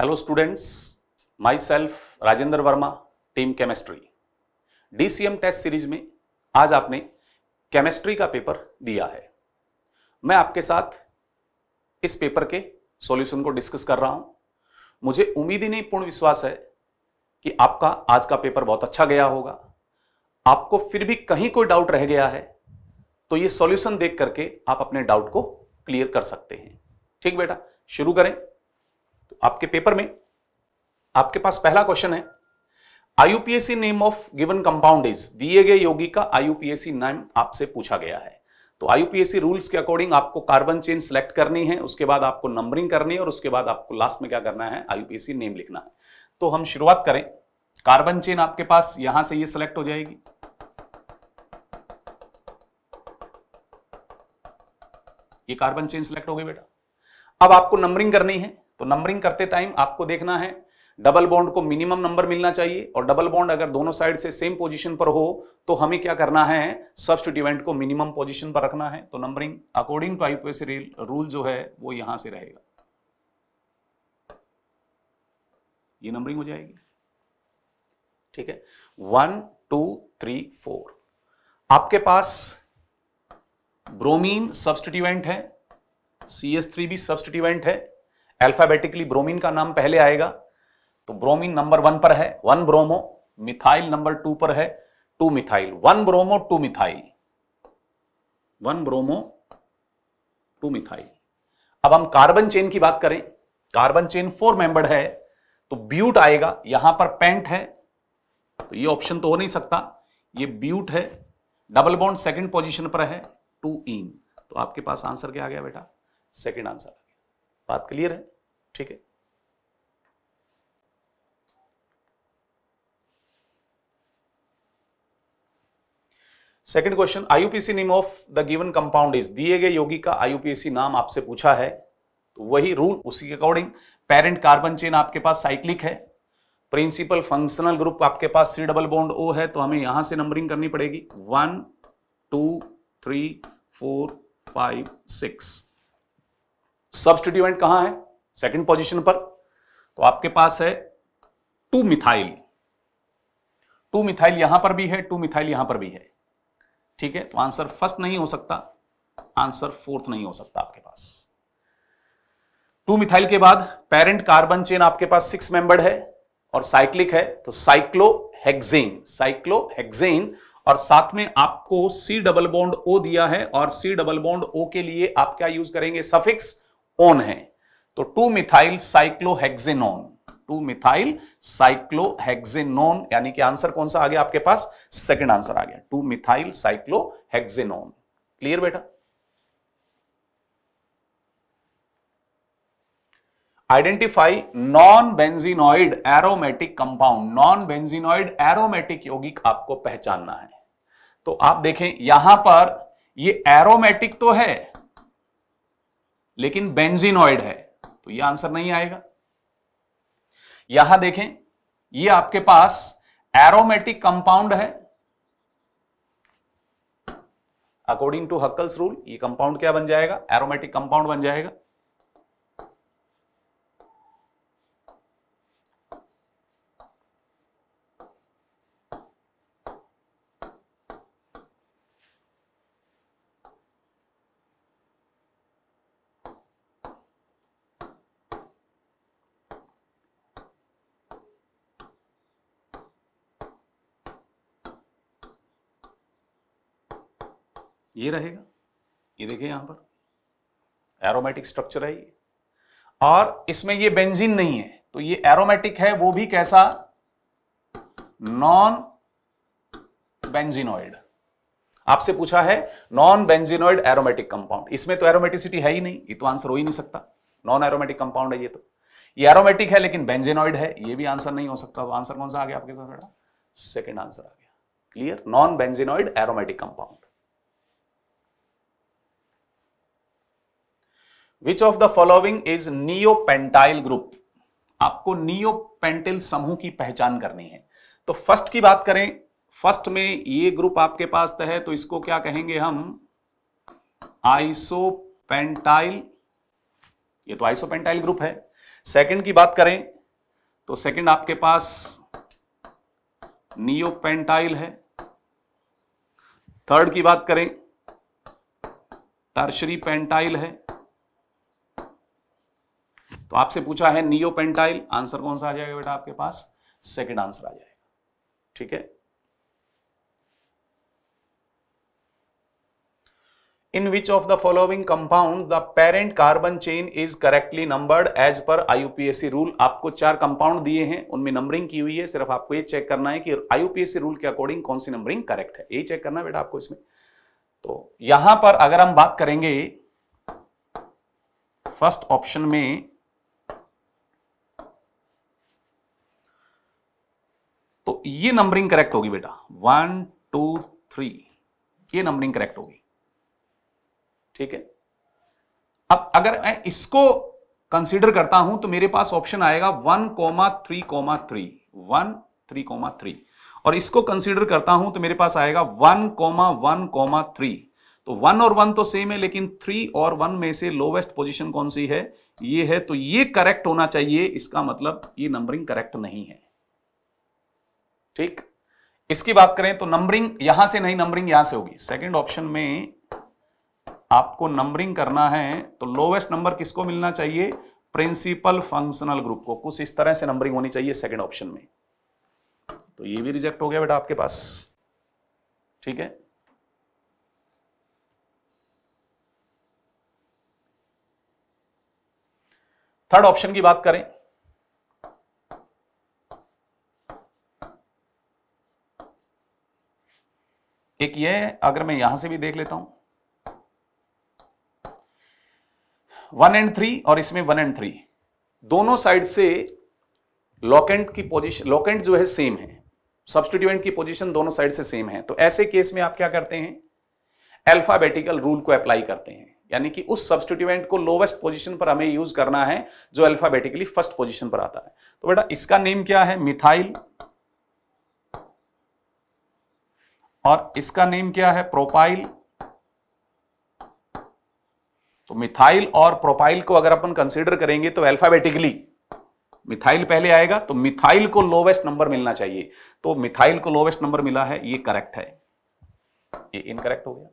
Hello students students, self Rajendra Verma team chemistry DCM test series में आज आपने केमिस्ट्री का पेपर दिया है मैं आपके साथ इस पेपर के सॉल्यूशन को डिस्कस कर रहा हूं मुझे उम्मीद ही नहीं पूर्ण विश्वास है कि आपका आज का पेपर बहुत अच्छा गया होगा आपको फिर भी कहीं कोई डाउट रह गया है तो ये सॉल्यूशन देख करके आप अपने डाउट को क्लियर कर सकते हैं ठीक बेटा शुरू करें तो आपके पेपर में आपके पास पहला क्वेश्चन है IUPAC name of given compound is दिए गए योगी का आईयूपीएसी नाम आपसे पूछा गया है तो आईयूपीएसी रूल्स के अकॉर्डिंग आपको कार्बन चेन सिलेक्ट करनी है उसके बाद आपको नंबरिंग करनी है और उसके बाद आपको लास्ट में क्या करना है आईयूपीएसी नेम लिखना है तो हम शुरुआत करें कार्बन चेन आपके पास यहां से ये सिलेक्ट हो जाएगी ये कार्बन चेन सिलेक्ट हो गई बेटा अब आपको नंबरिंग करनी है तो नंबरिंग करते टाइम आपको देखना है डबल बॉन्ड को मिनिमम नंबर मिलना चाहिए और डबल बॉन्ड अगर दोनों साइड से सेम पोजीशन पर हो तो हमें क्या करना है सब्सटीटिवेंट को मिनिमम पोजीशन पर रखना है तो numbering according to IPS rule जो है वो यहां से रहेगा ये नंबरिंग हो जाएगी ठीक है वन टू थ्री फोर आपके पास ब्रोमीन सब्सटीटिवेंट है सी एस थ्री भी सब्सटीटिवेंट है अल्फाबेटिकली ब्रोमीन का नाम पहले आएगा तो ब्रोमीन नंबर वन पर है one bromo methyl number two पर है two methyl one bromo two methyl one bromo two methyl अब हम कार्बन चेन की बात करें कार्बन चेन फोर मेंबर्ड है तो ब्यूट आएगा यहां पर पेंट है तो ये ऑप्शन तो हो नहीं सकता ये ब्यूट है डबल बॉन्ड सेकंड पोजीशन पर है टू इन तो आपके पास आंसर क्या आ गया बेटा सेकंड आंसर बात क्लियर है ठीक है second question IUPAC name of the given compound is दिए गए योगी का आईयूपीसी नाम आपसे पूछा है तो वही रूल उसी के अकॉर्डिंग पेरेंट कार्बन चेन आपके पास साइक्लिक है प्रिंसिपल फंक्शनल ग्रुप आपके पास सी डबल बॉन्ड ओ है तो हमें यहां से नंबरिंग करनी पड़ेगी one two three four five six substituent कहां है सेकंड पोजीशन पर तो आपके पास है टू मिथाइल टू मिथाइल यहां पर भी है टू मिथाइल यहां पर भी है ठीक है तो आंसर फर्स्ट नहीं हो सकता आंसर फोर्थ नहीं हो सकता आपके पास टू मिथाइल के बाद पेरेंट कार्बन चेन आपके पास सिक्स मेंबर्ड है और साइक्लिक है तो साइक्लो हेक्सेन साइक्लो और साथ में आपको सी डबल बॉन्ड ओ दिया है और सी डबल बॉन्ड ओ के लिए आप क्या यूज करेंगे सफिक्स ओन है तो two methyl cyclohexanone two methyl cyclohexanone यानी कि आंसर कौन सा आ गया आपके पास सेकंड आंसर आ गया टू मिथाइल साइक्लोहेक्सिनोन क्लियर बेटा identify non benzenoid aromatic compound non benzenoid aromatic यौगिक आपको पहचानना है तो आप देखें यहां पर ये एरोमेटिक तो है लेकिन बेंजीनोइड है तो ये आंसर नहीं आएगा यहां देखें ये आपके पास एरोमेटिक कंपाउंड है अकॉर्डिंग टू हक्कल्स रूल ये कंपाउंड क्या बन जाएगा एरोमेटिक कंपाउंड बन जाएगा ये रहेगा ये देखिए यहां पर एरोमेटिक स्ट्रक्चर है ये और इसमें ये बेंजीन नहीं है तो ये एरोमेटिक है वो भी कैसा नॉन बेंजीनोइड आपसे पूछा है नॉन बेंजीनोइड एरोमेटिक कंपाउंड इसमें तो एरोमेटिसिटी है ही नहीं ये तो आंसर हो ही नहीं सकता नॉन एरोमेटिक कंपाउंड है ये तो ये एरोमेटिक है लेकिन बेंजेनॉइड है ये भी आंसर नहीं हो सकता तो आंसर कौन सा आ गया आपके पास आंसर आ गया clear non benzenoid aromatic compound which of the following is neopentyl group आपको नियोपेंटिल समूह की पहचान करनी है तो फर्स्ट की बात करें फर्स्ट में ये ग्रुप आपके पास है तो इसको क्या कहेंगे हम आइसोपेंटाइल ये तो आइसोपेंटाइल ग्रुप है सेकंड की बात करें तो सेकंड आपके पास नियोपेंटाइल है थर्ड की बात करें टर्शरी पेंटाइल है तो आपसे पूछा है नियो पेंटाइल आंसर कौन सा आ जाएगा बेटा आपके पास सेकेंड आंसर आ जाएगा ठीक है in which of the following compound the parent carbon chain is correctly numbered as पर आईयूपीएससी रूल आपको चार कंपाउंड दिए हैं उनमें नंबरिंग की हुई है सिर्फ आपको ये चेक करना है कि आईयूपीएससी रूल के अकॉर्डिंग कौन सी नंबरिंग करेक्ट है यही चेक करना है बेटा आपको इसमें तो यहां पर अगर हम बात करेंगे फर्स्ट ऑप्शन में ये नंबरिंग करेक्ट होगी बेटा वन टू थ्री ये नंबरिंग करेक्ट होगी ठीक है अब अगर मैं इसको कंसीडर करता हूं तो मेरे पास ऑप्शन आएगा one comma three comma three one three comma three और इसको कंसीडर करता हूं तो मेरे पास आएगा one comma one comma three तो वन और वन तो सेम है लेकिन थ्री और वन में से लोवेस्ट पोजिशन कौन सी है ये है तो ये करेक्ट होना चाहिए इसका मतलब ये नंबरिंग करेक्ट नहीं है ठीक इसकी बात करें तो नंबरिंग यहां से नहीं नंबरिंग यहां से होगी सेकंड ऑप्शन में आपको नंबरिंग करना है तो लोवेस्ट नंबर किसको मिलना चाहिए प्रिंसिपल फंक्शनल ग्रुप को कुछ इस तरह से नंबरिंग होनी चाहिए सेकंड ऑप्शन में तो ये भी रिजेक्ट हो गया बेटा आपके पास ठीक है थर्ड ऑप्शन की बात करें एक ये अगर मैं यहां से भी देख लेता हूं वन एंड थ्री और इसमें वन एंड थ्री दोनों साइड से लॉकेंट की पोजीशन लॉकेंट जो है सेम है सब्सटीट्यूएंट की पोजीशन दोनों साइड से सेम है तो ऐसे केस में आप क्या करते हैं अल्फाबेटिकल रूल को अप्लाई करते हैं यानी कि उस सब्सटीट्यूएंट को लोवेस्ट पोजीशन पर हमें यूज करना है जो अल्फाबेटिकली फर्स्ट पोजीशन पर आता है तो बेटा इसका नेम क्या है मिथाइल और इसका नेम क्या है प्रोपाइल तो मिथाइल और प्रोपाइल को अगर अपन कंसीडर करेंगे तो अल्फाबेटिकली मिथाइल पहले आएगा तो मिथाइल को लोवेस्ट नंबर मिलना चाहिए तो मिथाइल को लोवेस्ट नंबर मिला है ये करेक्ट है ये इनकरेक्ट हो गया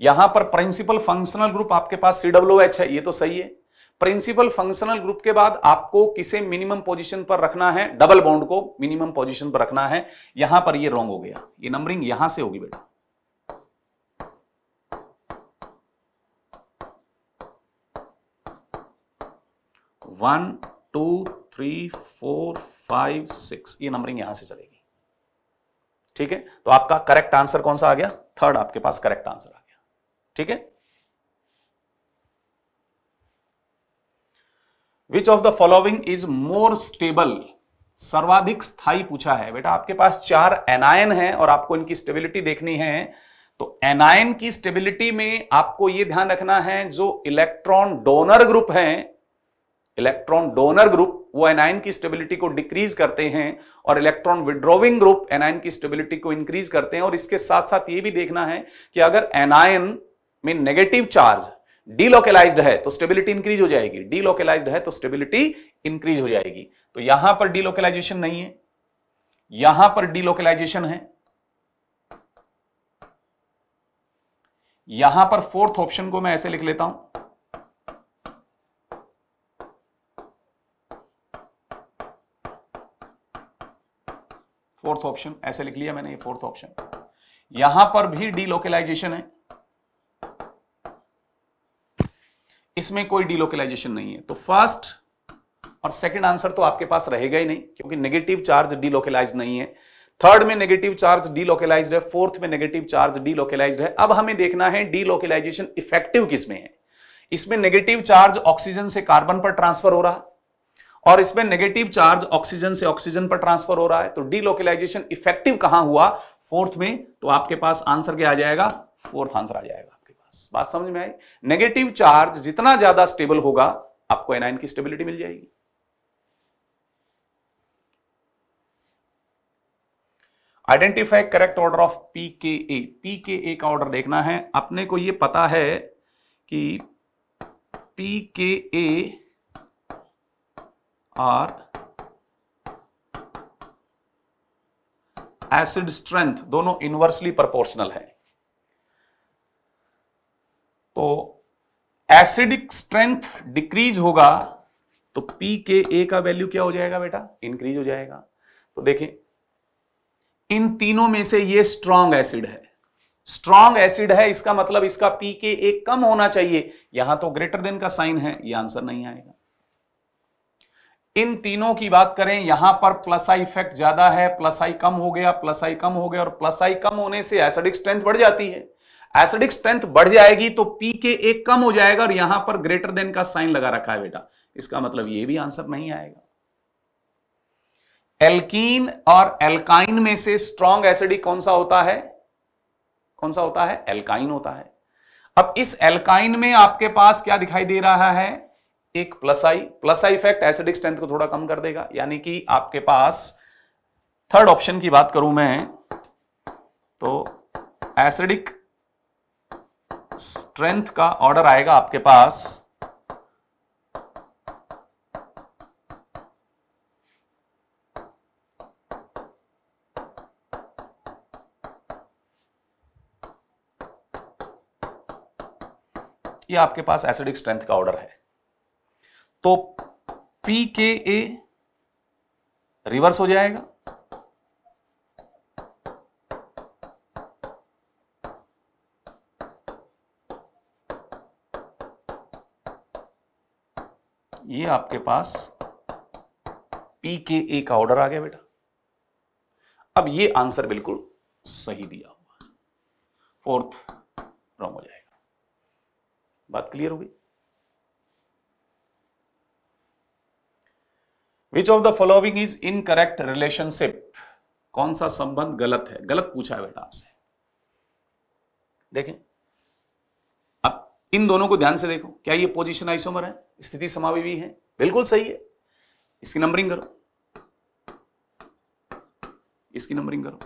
यहां पर प्रिंसिपल फंक्शनल ग्रुप आपके पास सीडब्ल्यू एच है ये तो सही है प्रिंसिपल फंक्शनल ग्रुप के बाद आपको किसे मिनिमम पोजीशन पर रखना है डबल बॉन्ड को मिनिमम पोजीशन पर रखना है यहां पर ये रॉन्ग हो गया ये नंबरिंग यहां से होगी बेटा one two three four five six ये नंबरिंग यहां से चलेगी ठीक है तो आपका करेक्ट आंसर कौन सा आ गया थर्ड आपके पास करेक्ट आंसर आ गया ठीक है which of the following is more stable सर्वाधिक स्थाई पूछा है बेटा आपके पास चार एनायन हैं और आपको इनकी स्टेबिलिटी देखनी है तो एनायन की स्टेबिलिटी में आपको यह ध्यान रखना है जो इलेक्ट्रॉन डोनर ग्रुप है इलेक्ट्रॉन डोनर ग्रुप वो एनायन की स्टेबिलिटी को डिक्रीज करते हैं और इलेक्ट्रॉन विड्रोविंग ग्रुप एनायन की स्टेबिलिटी को इंक्रीज करते हैं और इसके साथ साथ ये भी देखना है कि अगर एनायन में नेगेटिव चार्ज डीलोकेलाइज्ड है तो स्टेबिलिटी इंक्रीज हो जाएगी डीलोकेलाइज्ड है तो स्टेबिलिटी इंक्रीज हो जाएगी तो यहां पर डीलोकेलाइजेशन नहीं है यहां पर डीलोकेलाइजेशन है यहां पर फोर्थ ऑप्शन को मैं ऐसे लिख लेता हूं फोर्थ ऑप्शन ऐसे लिख लिया मैंने ये फोर्थ ऑप्शन यहां पर भी डीलोकेलाइजेशन है इसमें कोई डीलोकलाइजेशन नहीं है तो फर्स्ट और सेकंड आंसर तो आपके पास रहेगा ही नहीं क्योंकि नेगेटिव चार्ज डीलोकलाइज नहीं है थर्ड में नेगेटिव चार्ज डीलोकलाइज है फोर्थ में नेगेटिव चार्ज डीलोकलाइज है अब हमें देखना है डीलोकलाइजेशन इफेक्टिव किसमें है इसमें नेगेटिव चार्ज ऑक्सीजन से कार्बन पर ट्रांसफर हो रहा है और इसमें नेगेटिव चार्ज ऑक्सीजन से ऑक्सीजन पर ट्रांसफर हो रहा है तो डीलोकलाइजेशन इफेक्टिव कहां हुआ फोर्थ में तो आपके पास आंसर क्या आ जाएगा फोर्थ आंसर आ जाएगा पास बात समझ में आई नेगेटिव चार्ज जितना ज्यादा स्टेबल होगा आपको एनाइन की स्टेबिलिटी मिल जाएगी identify correct order of P K A P K ए का ऑर्डर देखना है अपने को यह पता है कि पी के ए आर एसिड स्ट्रेंथ दोनों इनवर्सली प्रोपोर्शनल है तो एसिडिक स्ट्रेंथ डिक्रीज होगा तो पी के ए का वैल्यू क्या हो जाएगा बेटा इंक्रीज हो जाएगा तो देखें इन तीनों में से ये स्ट्रांग एसिड है स्ट्रांग एसिड है इसका मतलब इसका पी के ए कम होना चाहिए यहां तो ग्रेटर देन का साइन है ये आंसर नहीं आएगा इन तीनों की बात करें यहां पर प्लस आई इफेक्ट ज्यादा है प्लस आई कम हो गया प्लस आई कम हो गया और प्लस आई कम होने से एसिडिक स्ट्रेंथ बढ़ जाती है एसिडिक स्ट्रेंथ बढ़ जाएगी तो पी के एक कम हो जाएगा और यहां पर ग्रेटर देन का साइन लगा रखा है बेटा इसका मतलब ये भी आंसर नहीं आएगा एल्कीन और एल्काइन में से स्ट्रॉन्ग एसिडिक कौन सा होता है कौन सा होता है एल्काइन होता है अब इस एल्काइन में आपके पास क्या दिखाई दे रहा है एक plus I plus I effect acidic strength को थोड़ा कम कर देगा यानी कि आपके पास थर्ड ऑप्शन की बात करूं मैं तो एसिडिक स्ट्रेंथ का ऑर्डर आएगा आपके पास ये आपके पास एसिडिक स्ट्रेंथ का ऑर्डर है तो पी के ए रिवर्स हो जाएगा ये आपके पास पी के ए का ऑर्डर आ गया बेटा अब ये आंसर बिल्कुल सही दिया हुआ फोर्थ रॉन्ग हो जाएगा बात क्लियर हो गई which of the following is incorrect relationship कौन सा संबंध गलत है गलत पूछा है बेटा आपसे देखें अब इन दोनों को ध्यान से देखो क्या ये पोजिशन आइसोमर है स्थिति समावी भी है बिल्कुल सही है इसकी नंबरिंग करो इसकी नंबरिंग करो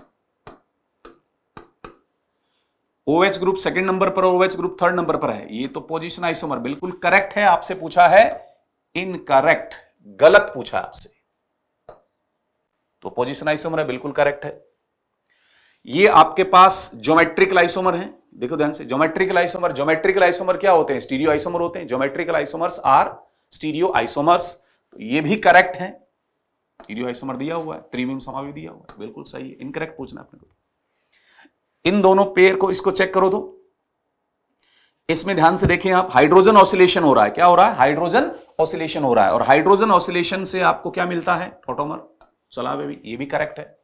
ओएच ग्रुप सेकंड नंबर पर ओएच ग्रुप थर्ड नंबर पर है ये तो पोजीशन आइसोमर बिल्कुल करेक्ट है आपसे पूछा है इनकरेक्ट गलत पूछा आपसे तो पोजिशन आइसोमर है बिल्कुल करेक्ट है ये आपके पास ज्योमेट्रिक लाइसोमर है देखो ध्यान से ज्योमेट्रिक लाइसोमर ज्योमेट्रिक लाइसोमर क्या होते हैं स्टीरियो आइसोमर होते हैं geometric isomers are stereoisomers तो ये भी करेक्ट है स्टीरियो आइसोमर दिया हुआ है त्रिविम समा दिया हुआ है बिल्कुल सही है इनकरेक्ट पूछना अपने को इन दोनों पेयर को इसको चेक करो दो तो। इसमें ध्यान से देखें आप हाइड्रोजन ऑसिलेशन हो रहा है क्या हो रहा है हाइड्रोजन ऑसिलेशन हो रहा है और हाइड्रोजन ऑसिलेशन से आपको क्या मिलता है टोटोमर सलाह ये भी करेक्ट है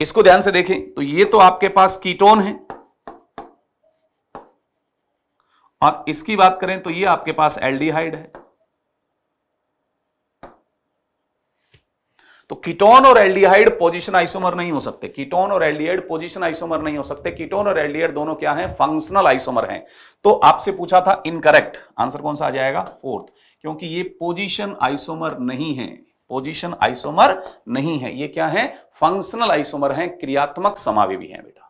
इसको ध्यान से देखें तो ये तो आपके पास कीटोन है और इसकी बात करें तो ये आपके पास एल्डिहाइड है तो कीटोन और एल्डिहाइड पोजीशन आइसोमर नहीं हो सकते कीटोन और एल्डिहाइड पोजीशन आइसोमर नहीं हो सकते कीटोन और एल्डिहाइड दोनों क्या हैं फंक्शनल आइसोमर हैं तो आपसे पूछा था इनकरेक्ट आंसर कौन सा आ जाएगा फोर्थ क्योंकि ये पोजीशन आइसोमर नहीं है पोजीशन आइसोमर नहीं है ये क्या है फंक्शनल आइसोमर हैं क्रियात्मक समावे भी हैं बेटा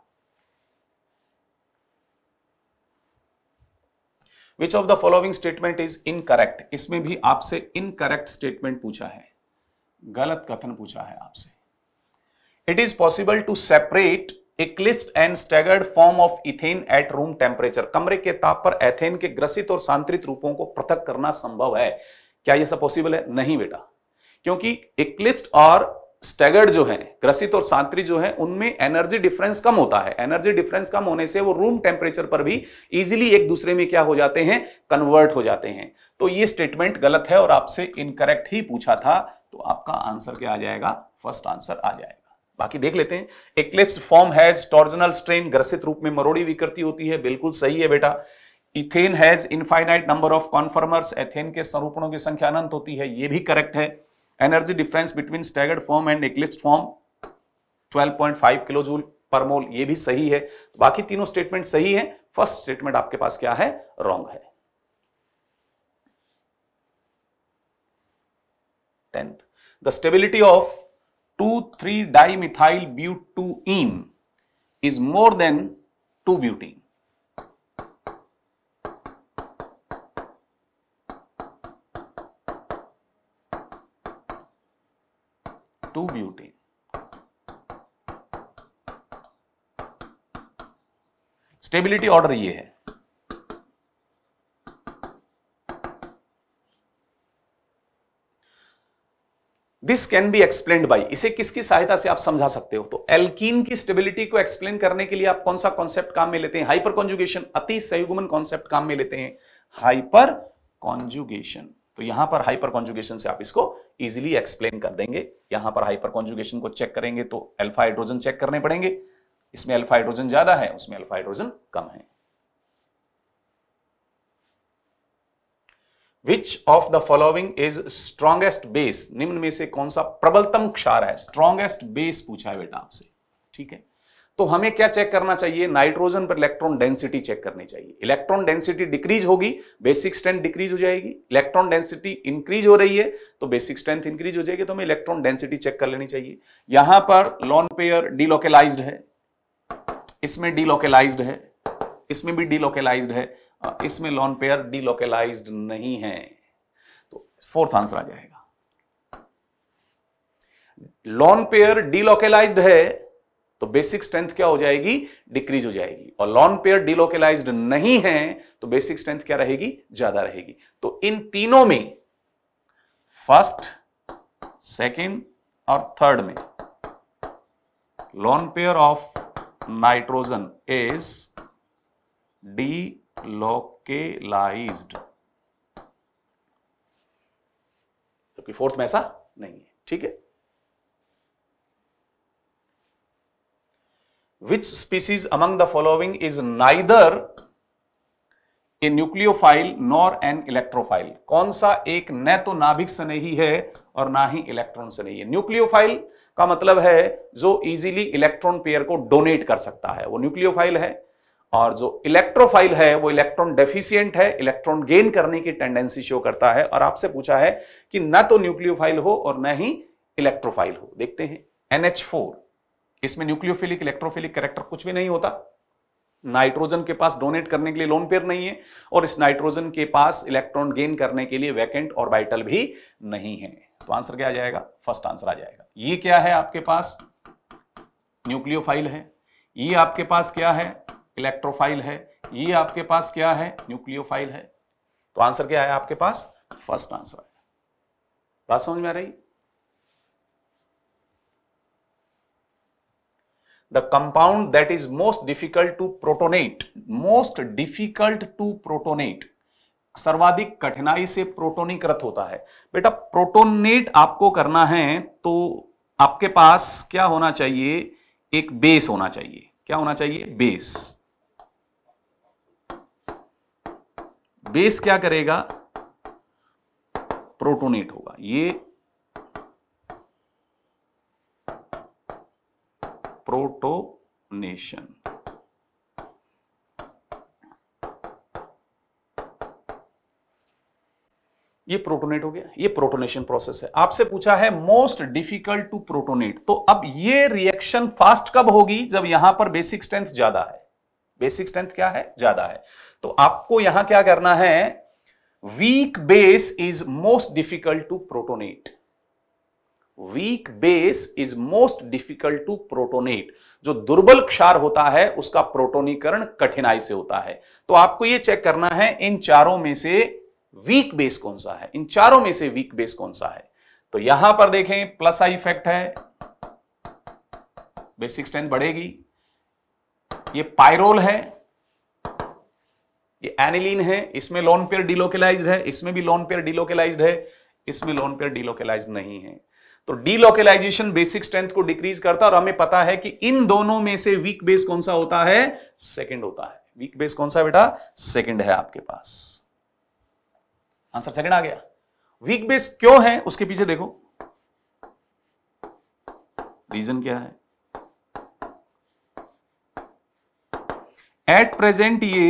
which of the following statement is incorrect इसमें भी आपसे इनकरेक्ट स्टेटमेंट पूछा है गलत कथन पूछा है आपसे it is possible to separate eclipse and staggered form of ethane at room temperature कमरे के ताप पर एथेन के ग्रसित और सांतरित रूपों को पृथक करना संभव है क्या यह सब पॉसिबल है नहीं बेटा क्योंकि इक्लिप्स और स्टेगर्ड जो है ग्रसित और सांत्री जो है उनमें एनर्जी डिफरेंस कम होता है एनर्जी डिफरेंस कम होने से वो रूम टेम्परेचर पर भी इजीली एक दूसरे में क्या हो जाते हैं कन्वर्ट हो जाते हैं तो ये स्टेटमेंट गलत है और आपसे इनकरेक्ट ही पूछा था तो आपका आंसर क्या आ जाएगा फर्स्ट आंसर आ जाएगा बाकी देख लेते हैं फॉर्म हैज टॉर्जनल स्ट्रेन ग्रसित रूप में मरोड़ी विकृति होती है बिल्कुल सही है बेटा ethane has infinite number of conformers ethane के स्वरूपों की संख्या अनंत होती है ये भी करेक्ट है energy difference between staggered form and eclipse form 12.5 kilo joule per mole ये भी सही है बाकी तीनों स्टेटमेंट सही है फर्स्ट स्टेटमेंट आपके पास क्या है रॉन्ग है tenth the stability of two three di methyl but two is more than two butene 2 butane. Stability order ये है this can be explain by इसे किसकी सहायता से आप समझा सकते हो तो एल्कीन की स्टेबिलिटी को एक्सप्लेन करने के लिए आप कौन सा कॉन्सेप्ट काम में लेते हैं हाइपर कॉन्जुगेशन अति संयुगमन कॉन्सेप्ट काम में लेते हैं हाइपर कॉन्जुगेशन तो यहां पर हाइपर कॉन्जुगेशन से आप इसको इजिली एक्सप्लेन कर देंगे यहां पर हाइपर कॉन्जुगेशन को चेक करेंगे तो एल्फा हाइड्रोजन चेक करने पड़ेंगे इसमें अल्फा हाइड्रोजन ज्यादा है उसमें अल्फा हाइड्रोजन कम है which of the following is strongest base निम्न में से कौन सा प्रबलतम क्षार है स्ट्रॉन्गेस्ट बेस पूछा है बेटा आपसे ठीक है तो हमें क्या चेक करना चाहिए नाइट्रोजन पर इलेक्ट्रॉन डेंसिटी चेक करनी चाहिए इलेक्ट्रॉन डेंसिटी डिक्रीज होगी बेसिक स्ट्रेंथ डिक्रीज हो जाएगी इलेक्ट्रॉन डेंसिटी इंक्रीज हो रही है तो बेसिक स्ट्रेंथ इंक्रीज हो जाएगी तो हमें इलेक्ट्रॉन डेंसिटी चेक कर लेनी चाहिए यहां पर लॉन पेयर डीलोकेलाइज है इसमें डीलोकेलाइज है इसमें भी डीलोकेलाइज है इसमें लॉन पेयर डीलोकेलाइज नहीं है तो फोर्थ आंसर आ जाएगा लॉन पेयर डीलोकेलाइज है तो बेसिक स्ट्रेंथ क्या हो जाएगी डिक्रीज हो जाएगी और लॉन पेयर डिलोकलाइज नहीं है तो बेसिक स्ट्रेंथ क्या रहेगी ज्यादा रहेगी तो इन तीनों में फर्स्ट सेकेंड और थर्ड में lone pair of nitrogen is delocalized क्योंकि फोर्थ में ऐसा नहीं है ठीक है which species among the following is neither a nucleophile nor an electrophile कौन सा एक न तो नाभिक से नहीं है और ना ही इलेक्ट्रॉन से नहीं है न्यूक्लियोफाइल का मतलब है जो इजीली इलेक्ट्रॉन पेयर को डोनेट कर सकता है वो न्यूक्लियोफाइल है और जो इलेक्ट्रोफाइल है वो इलेक्ट्रॉन डेफिशियंट है इलेक्ट्रॉन गेन करने की टेंडेंसी शो करता है और आपसे पूछा है कि न तो न्यूक्लियोफाइल हो और न ही इलेक्ट्रोफाइल हो देखते हैं एनएच फोर इसमें न्यूक्लियोफिलिक इलेक्ट्रोफिलिक करेक्टर कुछ भी नहीं होता नाइट्रोजन के पास डोनेट करने के लिए लोन पेयर नहीं है और इस नाइट्रोजन के पास इलेक्ट्रॉन गेन करने के लिए वैकेंट और बाइटल भी नहीं है तो आंसर क्या आ जाएगा फर्स्ट आंसर आ जाएगा ये क्या है आपके पास न्यूक्लियोफाइल है ये आपके पास क्या है इलेक्ट्रोफाइल है ये आपके पास क्या है न्यूक्लियोफाइल है तो आंसर क्या आया आपके पास फर्स्ट आंसर आया बात समझ में आ रही the compound that is most difficult to protonate most difficult to protonate सर्वाधिक कठिनाई से प्रोटोनीकृत होता है बेटा प्रोटोनेट आपको करना है तो आपके पास क्या होना चाहिए एक बेस होना चाहिए क्या होना चाहिए बेस बेस क्या करेगा प्रोटोनेट होगा ये प्रोटोनेशन ये प्रोटोनेट हो गया ये प्रोटोनेशन प्रोसेस है आपसे पूछा है मोस्ट डिफिकल्ट टू प्रोटोनेट तो अब ये रिएक्शन फास्ट कब होगी जब यहां पर बेसिक स्ट्रेंथ ज्यादा है बेसिक स्ट्रेंथ क्या है ज्यादा है तो आपको यहां क्या करना है weak base is most difficult to protonate weak base is most difficult to protonate जो दुर्बल क्षार होता है उसका प्रोटोनीकरण कठिनाई से होता है तो आपको यह चेक करना है इन चारों में से वीक बेस कौन सा है इन चारों में से वीक बेस कौन सा है तो यहां पर देखें प्लस आई इफेक्ट है बेसिक स्ट्रेंथ बढ़ेगी ये पायरोल है ये एनिलीन है इसमें लोन पेयर डिलोकलाइज्ड है इसमें भी लोन पेयर डिलोकलाइज्ड है इसमें लोन पेयर डिलोकेलाइज नहीं है तो डीलोकलाइजेशन बेसिक स्ट्रेंथ को डिक्रीज करता है और हमें पता है कि इन दोनों में से वीक बेस कौन सा होता है सेकंड होता है वीक बेस कौन सा बेटा सेकंड है आपके पास आंसर सेकंड आ गया वीक बेस क्यों है उसके पीछे देखो रीजन क्या है एट प्रेजेंट ये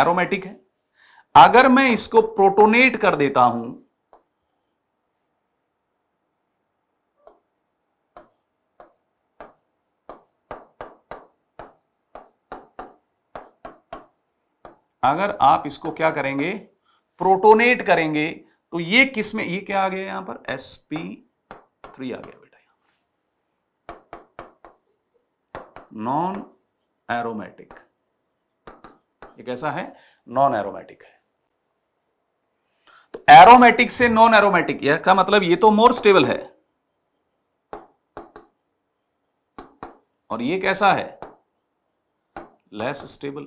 एरोमेटिक है अगर मैं इसको प्रोटोनेट कर देता हूं अगर आप इसको क्या करेंगे प्रोटोनेट करेंगे तो ये किस में ये क्या आ गया यहां पर एस पी थ्री आ गया बेटा यहां नॉन एरोमेटिक ये कैसा है नॉन एरोमेटिक है तो एरोमेटिक से नॉन एरोमेटिक यह का मतलब ये तो मोर स्टेबल है और ये कैसा है less stable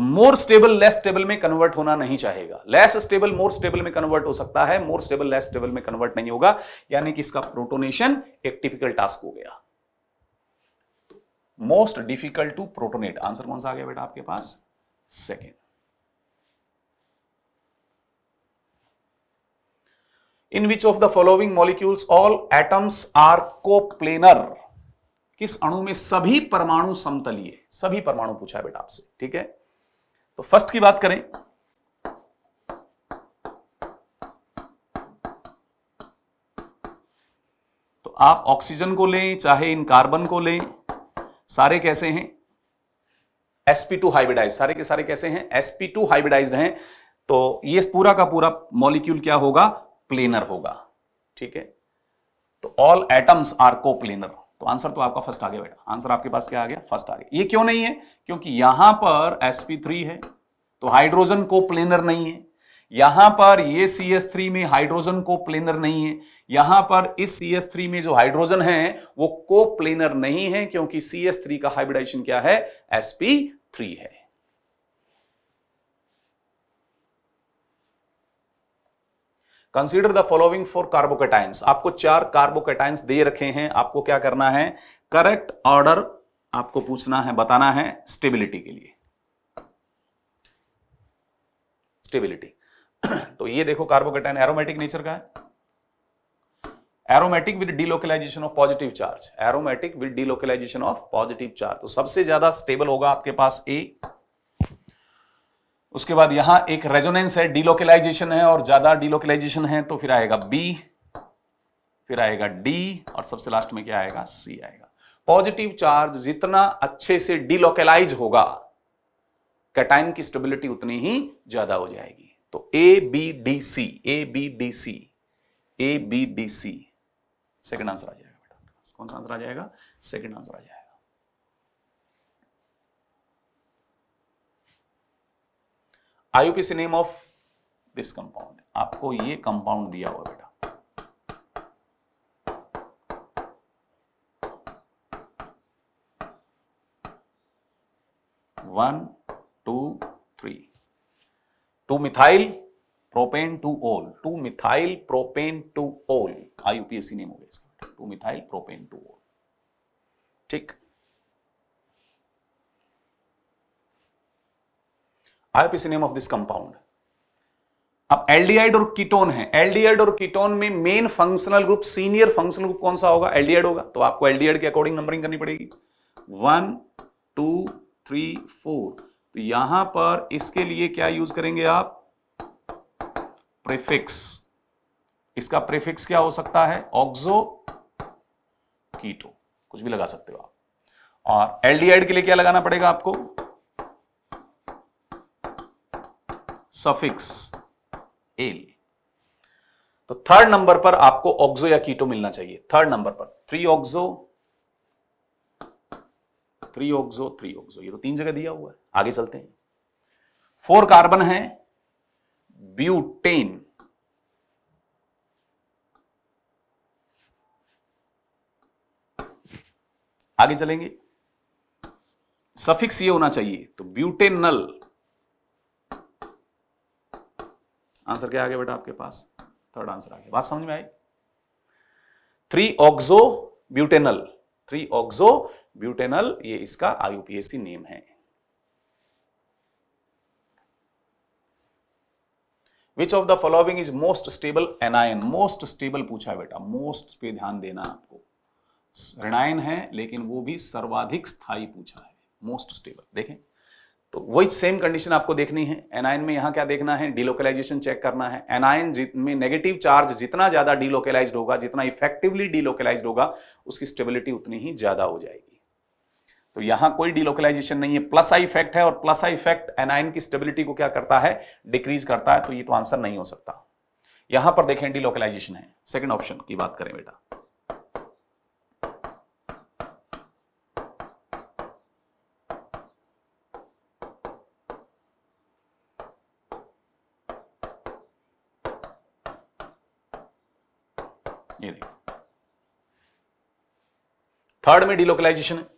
more stable less stable में कन्वर्ट होना नहीं चाहेगा लेस स्टेबल मोर स्टेबल में कन्वर्ट हो सकता है मोर स्टेबल लेस स्टेबल में कन्वर्ट नहीं होगा यानी कि इसका प्रोटोनेशन एक टिपिकल टास्क हो गया most difficult to protonate answer कौन सा आ गया बेटा आपके पास second in which of the following molecules all atoms are coplanar किस अणु में सभी परमाणु समतलीय सभी परमाणु पूछा है बेटा आपसे ठीक है तो फर्स्ट की बात करें तो आप ऑक्सीजन को लें चाहे इन कार्बन को लें सारे कैसे हैं sp2 हाइब्रिडाइज सारे के सारे कैसे हैं sp2 हाइब्रिडाइज्ड हैं तो ये पूरा का पूरा मॉलिक्यूल क्या होगा प्लेनर होगा ठीक है तो ऑल एटम्स आर कोप्लेनर तो आंसर तो आपका फर्स्ट आ गया बेटा आंसर आपके पास क्या आ गया फर्स्ट आ गया ये क्यों नहीं है क्योंकि यहां पर sp3 है तो हाइड्रोजन को प्लेनर नहीं है यहां पर ये सी में हाइड्रोजन को प्लेनर नहीं है यहां पर इस सी में जो हाइड्रोजन है वो को प्लेनर नहीं है क्योंकि सी का हाइब्रिडाइजेशन क्या है sp3 है consider the following four carbocations आपको चार कार्बोकेटाइंस दे रखे हैं आपको क्या करना है करेक्ट ऑर्डर आपको पूछना है बताना है स्टेबिलिटी के लिए स्टेबिलिटी तो ये देखो कार्बोकेटाइन एरोमेटिक नेचर का है aromatic with delocalization of positive charge aromatic with delocalization of positive charge तो सबसे ज्यादा स्टेबल होगा आपके पास ए उसके बाद यहां एक रेजोनेंस है डीलोकलाइजेशन है और ज्यादा डीलोकलाइजेशन है तो फिर आएगा बी फिर आएगा डी और सबसे लास्ट में क्या आएगा सी आएगा पॉजिटिव चार्ज जितना अच्छे से डीलोकलाइज होगा कैटाइन की स्टेबिलिटी उतनी ही ज्यादा हो जाएगी तो A B D C A B D C A B D C second answer आ जाएगा बेटा कौन सा आंसर आ जाएगा सेकंड आंसर आ जाएगा IUPAC name of this compound आपको ये कंपाउंड दिया हुआ बेटा one two three two methyl propane two ol two methyl propane two ol IUPAC name हो गया इसका to methyl propane two ol ठीक IPC name of this compound अब एल्डिहाइड और कीटोन है एल्डिहाइड और कीटोन में main functional group senior functional group कौन सा होगा एल्डिहाइड होगा तो आपको एल्डिहाइड के अकॉर्डिंग नंबरिंग करनी पड़ेगी वन टू थ्री फोर तो यहां पर इसके लिए क्या यूज करेंगे आप प्रीफिक्स इसका प्रीफिक्स क्या हो सकता है ऑक्सो कीटो कुछ भी लगा सकते हो आप और एल्डिहाइड के लिए क्या लगाना पड़ेगा आपको सफिक्स एल तो थर्ड नंबर पर आपको ऑक्सो या कीटो मिलना चाहिए थर्ड नंबर पर three oxo three oxo three oxo ये तो तीन जगह दिया हुआ है आगे चलते हैं फोर कार्बन है ब्यूटेन आगे चलेंगे सफिक्स ये होना चाहिए तो ब्यूटेनल आंसर क्या आ गया बेटा आपके पास थर्ड आंसर आ गया बात समझ में आई three oxo butanal three oxo butanal ये इसका आईयूपीएसी नेम है Which of the following is most stable anion? Most stable पूछा बेटा Most पे ध्यान देना आपको ऋणायन है लेकिन वो भी सर्वाधिक स्थायी पूछा है Most stable. देखें तो वही सेम कंडीशन आपको देखनी है एनआईन में यहां क्या देखना है डीलोकलाइजेशन चेक करना है एनआईन में नेगेटिव चार्ज जितना ज़्यादा डीलोकलाइज होगा जितना इफेक्टिवली डीलोकलाइज होगा उसकी स्टेबिलिटी उतनी ही ज़्यादा हो जाएगी तो यहां कोई डीलोकलाइजेशन नहीं है प्लस आई इफेक्ट है और प्लस आई इफेक्ट एनआईन की स्टेबिलिटी को क्या करता है डिक्रीज करता है तो ये तो आंसर नहीं हो सकता यहां पर देखें डीलोकलाइजेशन है सेकेंड ऑप्शन की बात करें बेटा ये देखो थर्ड में डिलोकलाइजेशन है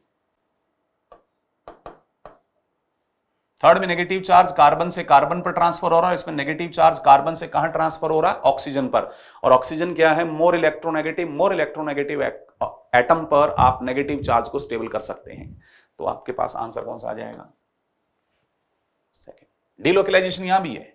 थर्ड में नेगेटिव चार्ज कार्बन से कार्बन पर ट्रांसफर हो रहा है इसमें नेगेटिव चार्ज कार्बन से कहां ट्रांसफर हो रहा है ऑक्सीजन पर और ऑक्सीजन क्या है more electronegative more electronegative atom पर आप नेगेटिव चार्ज को स्टेबल कर सकते हैं तो आपके पास आंसर कौन सा आ जाएगा सेकेंड यहां भी है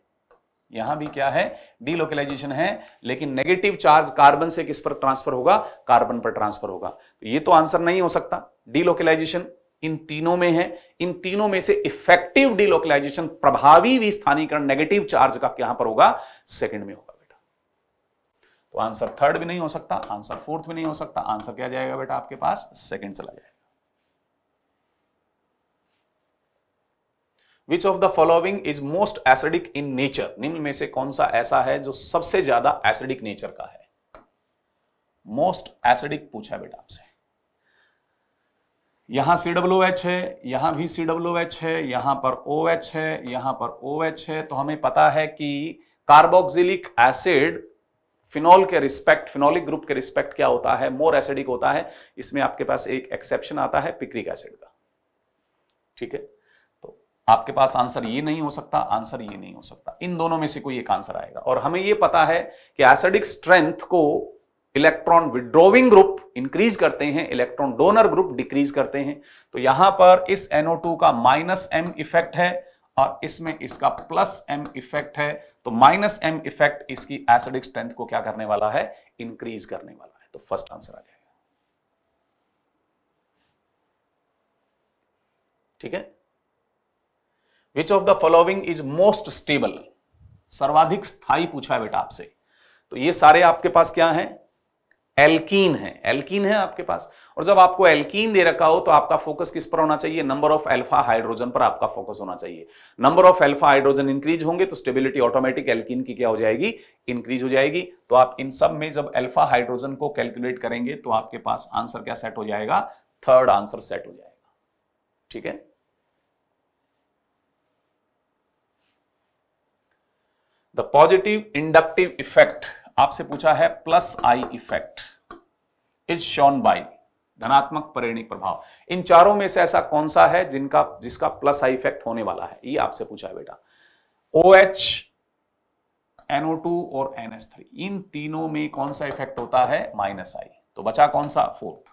यहां भी क्या है डीलोकलाइजेशन है लेकिन नेगेटिव चार्ज कार्बन से किस पर ट्रांसफर होगा कार्बन पर ट्रांसफर होगा तो ये तो आंसर नहीं हो सकता डीलोकलाइजेशन इन तीनों में है इन तीनों में से इफेक्टिव डीलोकलाइजेशन प्रभावी विस्थानीकरण नेगेटिव चार्ज का यहां पर होगा सेकंड में होगा बेटा तो आंसर थर्ड भी नहीं हो सकता आंसर फोर्थ भी नहीं हो सकता आंसर क्या जाएगा बेटा आपके पास सेकंड चला जाएगा which of the following is most acidic in nature निम्न में से कौन सा ऐसा है जो सबसे ज्यादा एसिडिक नेचर का है मोस्ट एसिडिक पूछा है बेटा आपसे यहां सी डब्ल्यू एच है यहां भी सी डब्ल्यू एच है यहां पर ओ एच है यहां पर ओ एच है तो हमें पता है कि कार्बोक्सिलिक एसिड फिनॉल के रिस्पेक्ट फिनॉलिक ग्रुप के रिस्पेक्ट क्या होता है मोर एसिडिक होता है इसमें आपके पास एक एक्सेप्शन आता है पिक्रिक एसिड का ठीक है आपके पास आंसर ये नहीं हो सकता आंसर ये नहीं हो सकता इन दोनों में से कोई एक आंसर आएगा और हमें ये पता है कि एसिडिक स्ट्रेंथ को इलेक्ट्रॉन विड्रोविंग ग्रुप इंक्रीज करते हैं इलेक्ट्रॉन डोनर ग्रुप डिक्रीज करते हैं तो यहां पर इस NO2 का माइनस एम इफेक्ट है और इसमें इसका प्लस एम इफेक्ट है तो माइनस एम इफेक्ट इसकी एसिडिक स्ट्रेंथ को क्या करने वाला है इंक्रीज करने वाला है तो फर्स्ट आंसर आ जाएगा ठीक है which of the following is most stable सर्वाधिक स्थाई पूछा है बेटा आपसे तो ये सारे आपके पास क्या है एल्कीन है एल्कीन है आपके पास और जब आपको एल्कीन दे रखा हो तो आपका फोकस किस पर होना चाहिए नंबर ऑफ एल्फा हाइड्रोजन पर आपका फोकस होना चाहिए number of alpha hydrogen increase होंगे तो स्टेबिलिटी ऑटोमेटिक एल्कीन की क्या हो जाएगी इंक्रीज हो जाएगी तो आप इन सब में जब एल्फा हाइड्रोजन को कैलकुलेट करेंगे तो आपके पास आंसर क्या सेट हो जाएगा थर्ड आंसर सेट हो जाएगा ठीक है द पॉजिटिव इंडक्टिव इफेक्ट आपसे पूछा है plus I effect is shown by धनात्मक परिणिक प्रभाव इन चारों में से ऐसा कौन सा है जिनका जिसका प्लस आई इफेक्ट होने वाला है ये आपसे पूछा है बेटा ओ एच एनओ टू और एस थ्री इन तीनों में कौन सा इफेक्ट होता है माइनस आई तो बचा कौन सा fourth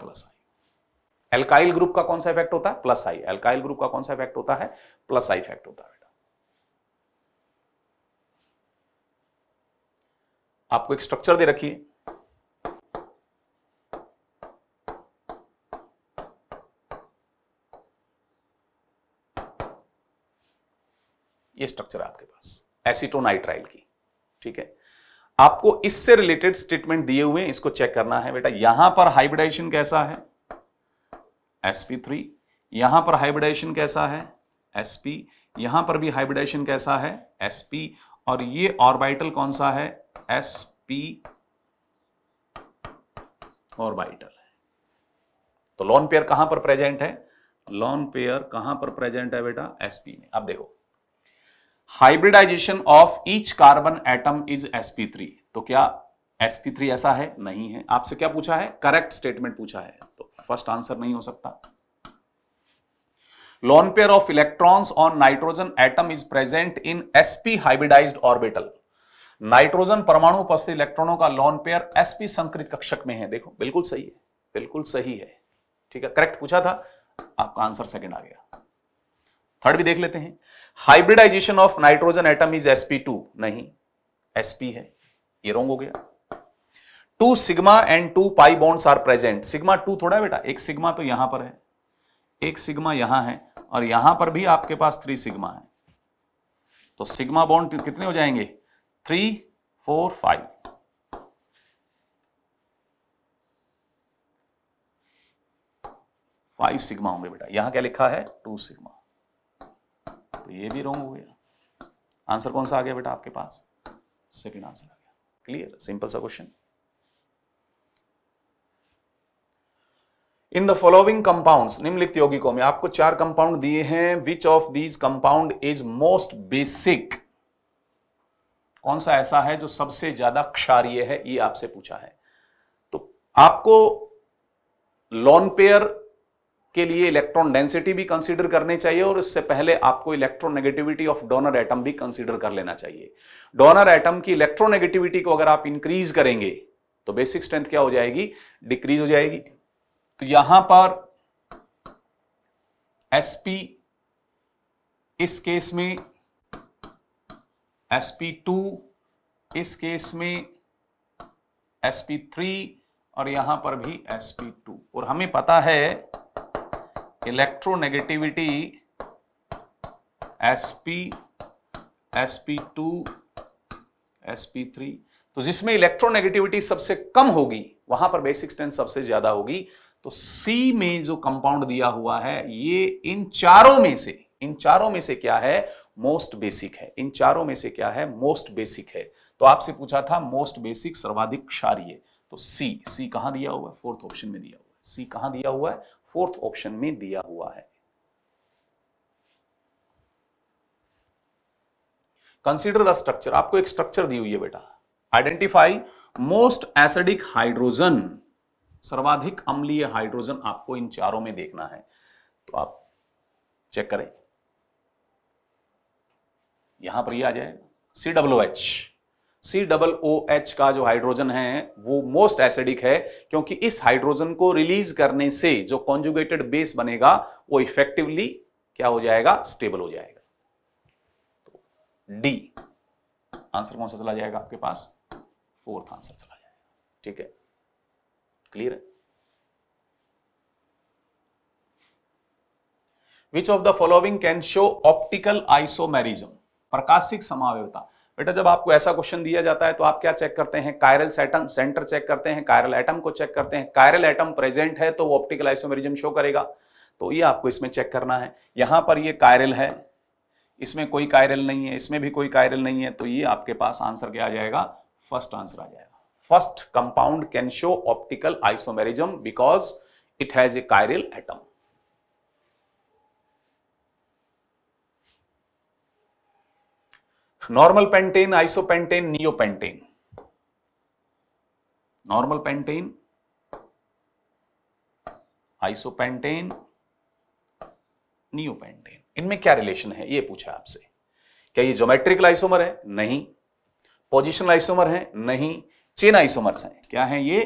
plus I alkyl group का कौन सा इफेक्ट होता है प्लस आई एल्काइल ग्रुप का कौन सा इफेक्ट होता है प्लस आई इफेक्ट होता है आपको एक स्ट्रक्चर दे रखी है ये स्ट्रक्चर आपके पास एसिटोनाइट्राइल की ठीक है आपको इससे रिलेटेड स्टेटमेंट दिए हुए इसको चेक करना है बेटा यहां पर हाइब्रिडाइजेशन कैसा है sp3 यहां पर हाइब्रिडाइजेशन कैसा है sp यहां पर भी हाइब्रिडाइजेशन कैसा है sp और ये ऑर्बिटल कौन सा है एस पी ऑर्बिटल तो लॉन पेयर कहां पर प्रेजेंट है लॉन पेयर कहां पर प्रेजेंट है बेटा एसपी में अब देखो hybridization of each carbon atom is three तो क्या थ्री ऐसा है नहीं है आपसे क्या पूछा है करेक्ट स्टेटमेंट पूछा है तो फर्स्ट आंसर नहीं हो सकता lone pair of electrons on nitrogen atom is present in SP hybridized orbital nitrogen परमाणु उपस्थित इलेक्ट्रॉनों का लॉन पेयर एसपी संकृत कक्षक में है देखो बिल्कुल सही है बिल्कुल सही है ठीक है करेक्ट पूछा था आपका आंसर सेकेंड आ गया थर्ड भी देख लेते हैं hybridization of nitrogen atom is two नहीं एसपी है ये रोंग हो गया two sigma and two pi bonds are present sigma two थोड़ा बेटा एक सिग्मा तो यहां पर है एक सिग्मा यहां है और यहां पर भी आपके पास थ्री सिग्मा है तो सिग्मा बॉन्ड कितने हो जाएंगे three four five five sigma होंगे बेटा यहां क्या लिखा है टू सिग्मा तो ये भी रॉन्ग हो गया आंसर कौन सा आ गया बेटा आपके पास सेकंड आंसर आ गया क्लियर सिंपल सा question in the following compound निम्नलिखित यौगिकों में आपको चार कंपाउंड दिए हैं which of these compound is most basic कौन सा ऐसा है जो सबसे ज्यादा क्षारीय है ये आपसे पूछा है तो आपको लॉन पेयर के लिए इलेक्ट्रॉन डेंसिटी भी कंसीडर करने चाहिए और इससे पहले आपको electron negativity of donor atom भी कंसीडर कर लेना चाहिए डोनर एटम की नेगेटिविटी को अगर आप इंक्रीज करेंगे तो बेसिक स्ट्रेंथ क्या हो जाएगी डिक्रीज हो जाएगी तो यहां पर sp इस केस में sp2 इस केस में sp3 और यहां पर भी sp2 और हमें पता है इलेक्ट्रोनेगेटिविटी sp sp2 sp3 तो जिसमें इलेक्ट्रोनेगेटिविटी सबसे कम होगी वहां पर बेसिक स्ट्रेंथ सबसे ज्यादा होगी तो सी में जो कंपाउंड दिया हुआ है ये इन चारों में से इन चारों में से क्या है मोस्ट बेसिक है इन चारों में से क्या है मोस्ट बेसिक है तो आपसे पूछा था मोस्ट बेसिक सर्वाधिक क्षारिय तो सी सी कहां दिया हुआ है फोर्थ ऑप्शन में दिया हुआ है सी कहां दिया हुआ है फोर्थ ऑप्शन में दिया हुआ है कंसीडर द स्ट्रक्चर आपको एक स्ट्रक्चर दी हुई है बेटा आइडेंटिफाई मोस्ट एसिडिक हाइड्रोजन सर्वाधिक अम्लीय हाइड्रोजन आपको इन चारों में देखना है तो आप चेक करें यहां पर ये आ जाए C double H C double O H का जो हाइड्रोजन है वो मोस्ट एसिडिक है क्योंकि इस हाइड्रोजन को रिलीज करने से जो कॉन्जुगेटेड बेस बनेगा वो इफेक्टिवली क्या हो जाएगा स्टेबल हो जाएगा तो डी आंसर कौन सा चला जाएगा आपके पास फोर्थ आंसर चला जाएगा ठीक है क्लियर है which of the following can show optical isomerism प्रकाशिक समावयता बेटा जब आपको ऐसा क्वेश्चन दिया जाता है तो आप क्या चेक करते हैं कायरल एटम सेंटर चेक करते हैं कायरल एटम को चेक करते हैं कायरल एटम प्रेजेंट है तो वो ऑप्टिकल आइसोमेरिज्म शो करेगा तो ये आपको इसमें चेक करना है यहां पर ये कायरल है इसमें कोई कायरल नहीं है इसमें भी कोई कायरल नहीं है तो ये आपके पास आंसर क्या आ जाएगा फर्स्ट आंसर आ जाएगा first compound can show optical isomerism because it has a chiral atom normal pentane isopentane neopentane normal pentane isopentane neopentane इनमें क्या रिलेशन है ये पूछा आपसे क्या ये ज्योमेट्रिकल आइसोमर है नहीं पोजिशनल आइसोमर है नहीं चेन आइसोमर्स हैं क्या हैं ये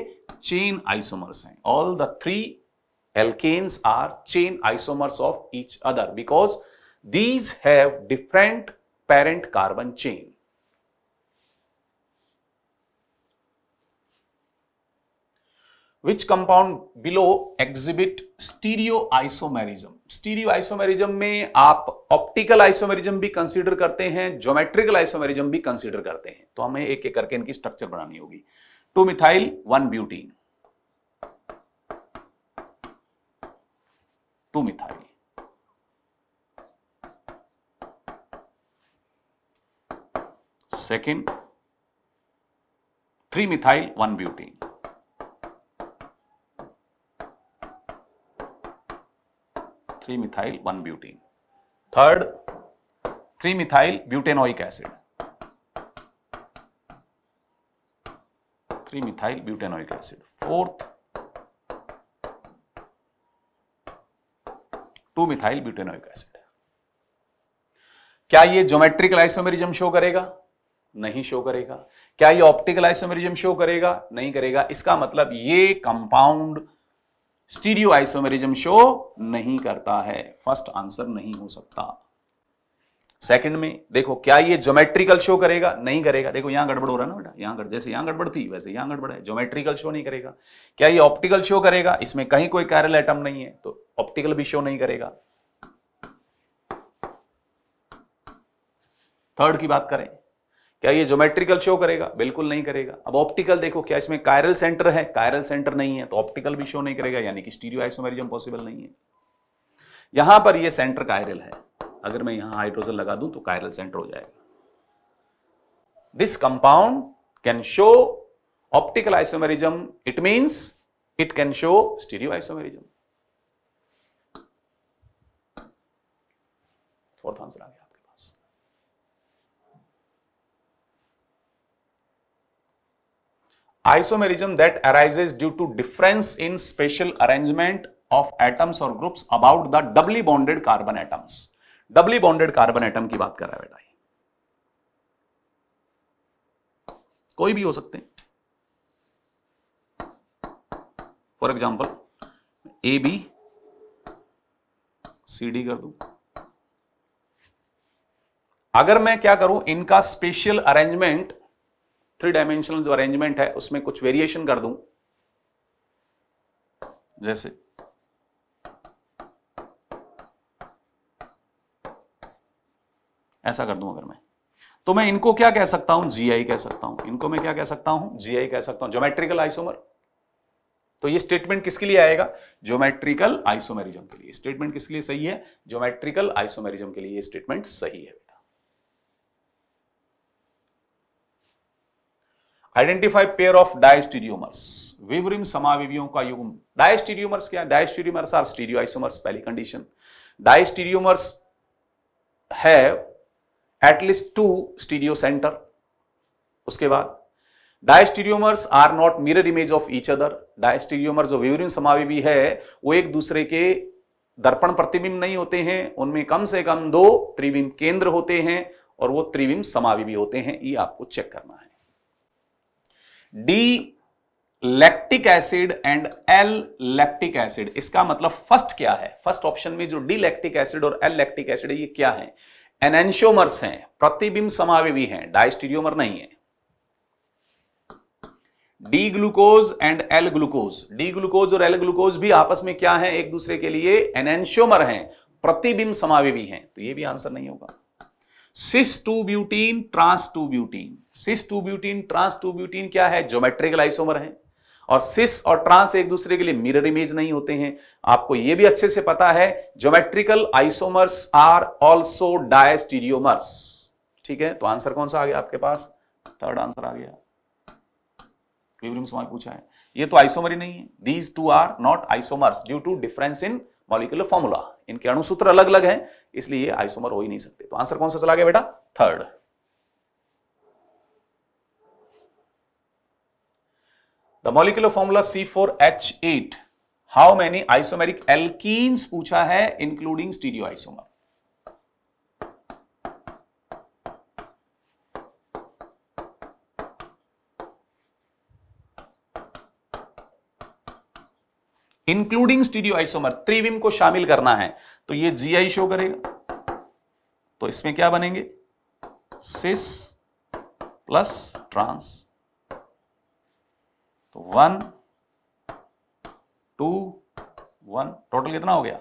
चेन आइसोमर्स हैं all the three alkanes are chain isomers of each other because these have different parent carbon chain which compound below exhibit stereo isomerism stereo isomerism में आप optical isomerism भी consider करते हैं ज्योमेट्रिकल आइसोमेरिज्म भी consider करते हैं तो हमें एक एक करके इनकी स्ट्रक्चर बनानी होगी two methyl one butene two methyl second three methyl one butene 3 methyl 1 butene. Third, 3 methyl butanoic acid. 3 methyl butanoic acid. Fourth, 2 methyl butanoic acid. क्या ये ज्योमेट्रिकल आइसोमेरिज्म शो करेगा नहीं शो करेगा क्या ये ऑप्टिकल आइसोमेरिज्म शो करेगा नहीं करेगा इसका मतलब ये कंपाउंड स्टीडियो आइसोमेरिज्म शो नहीं करता है फर्स्ट आंसर नहीं हो सकता सेकंड में देखो क्या ये ज्योमेट्रिकल शो करेगा नहीं करेगा देखो यहां गड़बड़ हो रहा है ना बेटा यहां जैसे यहां गड़बड़ थी वैसे यहां गड़बड़ है ज्योमेट्रिकल शो नहीं करेगा क्या ये ऑप्टिकल शो करेगा इसमें कहीं कोई कैरल एटम नहीं है तो ऑप्टिकल भी शो नहीं करेगा थर्ड की बात करें क्या ये ज्योमेट्रिकल शो करेगा बिल्कुल नहीं करेगा अब ऑप्टिकल देखो क्या इसमें कायरल सेंटर है कायरल सेंटर नहीं है तो ऑप्टिकल भी शो नहीं करेगा यानी कि स्टीरियो आइसोमेरिज्म पॉसिबल नहीं है यहां पर ये सेंटर कायरल है अगर मैं यहां हाइड्रोजन लगा दूं तो कायरल सेंटर हो जाएगा this compound can show optical isomerism it means it can show stereo isomerism fourth answer आ isomerism that arises due to difference in spatial arrangement of atoms और groups about the doubly bonded carbon atoms doubly bonded carbon atom की बात कर रहा है बेटा कोई भी हो सकते हैं for example A B C D कर दू अगर मैं क्या करूं इनका स्पेशल अरेंजमेंट थ्री डायमेंशनल जो अरेंजमेंट है उसमें कुछ वेरिएशन कर दूं जैसे ऐसा कर दूं अगर मैं तो मैं इनको क्या कह सकता हूं जीआई कह सकता हूं इनको मैं क्या कह सकता हूं जीआई कह सकता हूं ज्योमेट्रिकल आइसोमर तो ये स्टेटमेंट किसके लिए आएगा ज्योमेट्रिकल आइसोमेरिज्म के लिए स्टेटमेंट किसके लिए सही है ज्योमेट्रिकल आइसोमेरिज्म के लिए ये स्टेटमेंट सही है आइडेंटिफाई पेयर ऑफ डायस्टीरियोमर्स विवरिम समाविवियों का युग्म डायस्टीरियोमर्स क्या डायस्टीरियोमर्स आर आइसोमर्स पहली कंडीशन डायस्टीरियोमर्स है एटलीस्ट टू स्टीरियो सेंटर उसके बाद diastereomers are not mirror image of each other diastereomer जो विवरिम समाविवी है वो एक दूसरे के दर्पण प्रतिबिंब नहीं होते हैं उनमें कम से कम दो त्रिविम केंद्र होते हैं और वो त्रिबिंब समावि होते हैं ये आपको चेक करना है D lactic acid and L lactic acid इसका मतलब फर्स्ट क्या है फर्स्ट ऑप्शन में जो डी लैक्टिक एसिड और एल लैक्टिक एसिड है ये क्या है एनेंशोमर्स हैं प्रतिबिंब समावेवी हैं डाइस्टीरियोमर नहीं है D glucose and L glucose D glucose और एल ग्लूकोज भी आपस में क्या है एक दूसरे के लिए एनेंशोमर हैं प्रतिबिंब समावेवी हैं तो ये भी आंसर नहीं होगा cis two butene trans two butene cis two butene trans two butene क्या है ज्योमेट्रिकल आइसोमर है और सिस और ट्रांस एक दूसरे के लिए मिरर इमेज नहीं होते हैं आपको यह भी अच्छे से पता है geometrical isomers are also diastereomers ठीक है तो आंसर कौन सा आ गया आपके पास थर्ड आंसर आ गया पूछा है ये तो आइसोमर ही नहीं है these two are not isomers due to difference in molecular formula इनके अणुसूत्र अलग अलग हैं इसलिए ये आइसोमर हो ही नहीं सकते तो आंसर कौन सा चला गया बेटा third the molecular formula C four H eight how many isomeric alkenes पूछा है including stereo isomer including stereo isomer त्रिविम को शामिल करना है तो ये जी आई शो करेगा तो इसमें क्या बनेंगे सिस प्लस ट्रांस तो वन टू वन टोटल कितना हो गया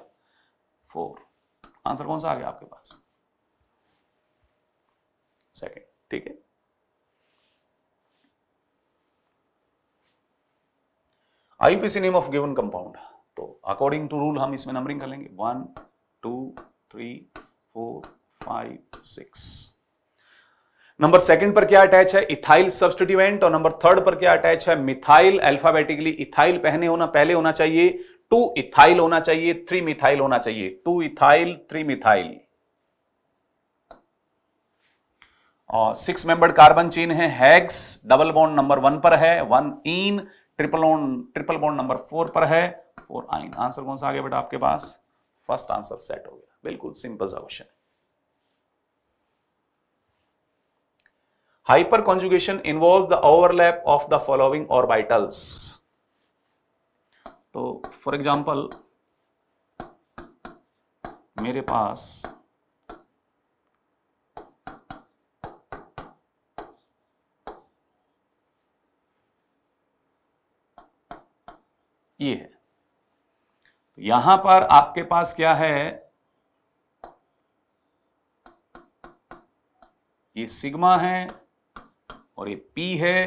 फोर आंसर कौन सा आ गया आपके पास सेकेंड ठीक है IPC name of given compound तो अकॉर्डिंग टू रूल हम इसमें नंबरिंग कर लेंगे one two three four five six number second पर क्या अटैच है इथाइल सब्सटीट्यूएंट और नंबर थर्ड पर क्या अटैच है मिथाइल अल्फाबेटिकली इथाइल पहने होना पहले होना चाहिए टू इथाइल होना चाहिए थ्री मिथाइल होना चाहिए टू इथाइल थ्री मिथाइल और सिक्स मेंबर्ड कार्बन चेन है हैग्स डबल बॉन्ड नंबर वन पर है one in triple on triple bond number four पर है फोर आइन आंसर कौन सा आ गया बेटा आपके पास फर्स्ट आंसर सेट हो गया बिल्कुल सिंपल सा question hyper conjugation involve the overlap of the following orbitals तो फॉर एग्जाम्पल मेरे पास ये है तो यहां पर आपके पास क्या है ये सिग्मा है और ये पी है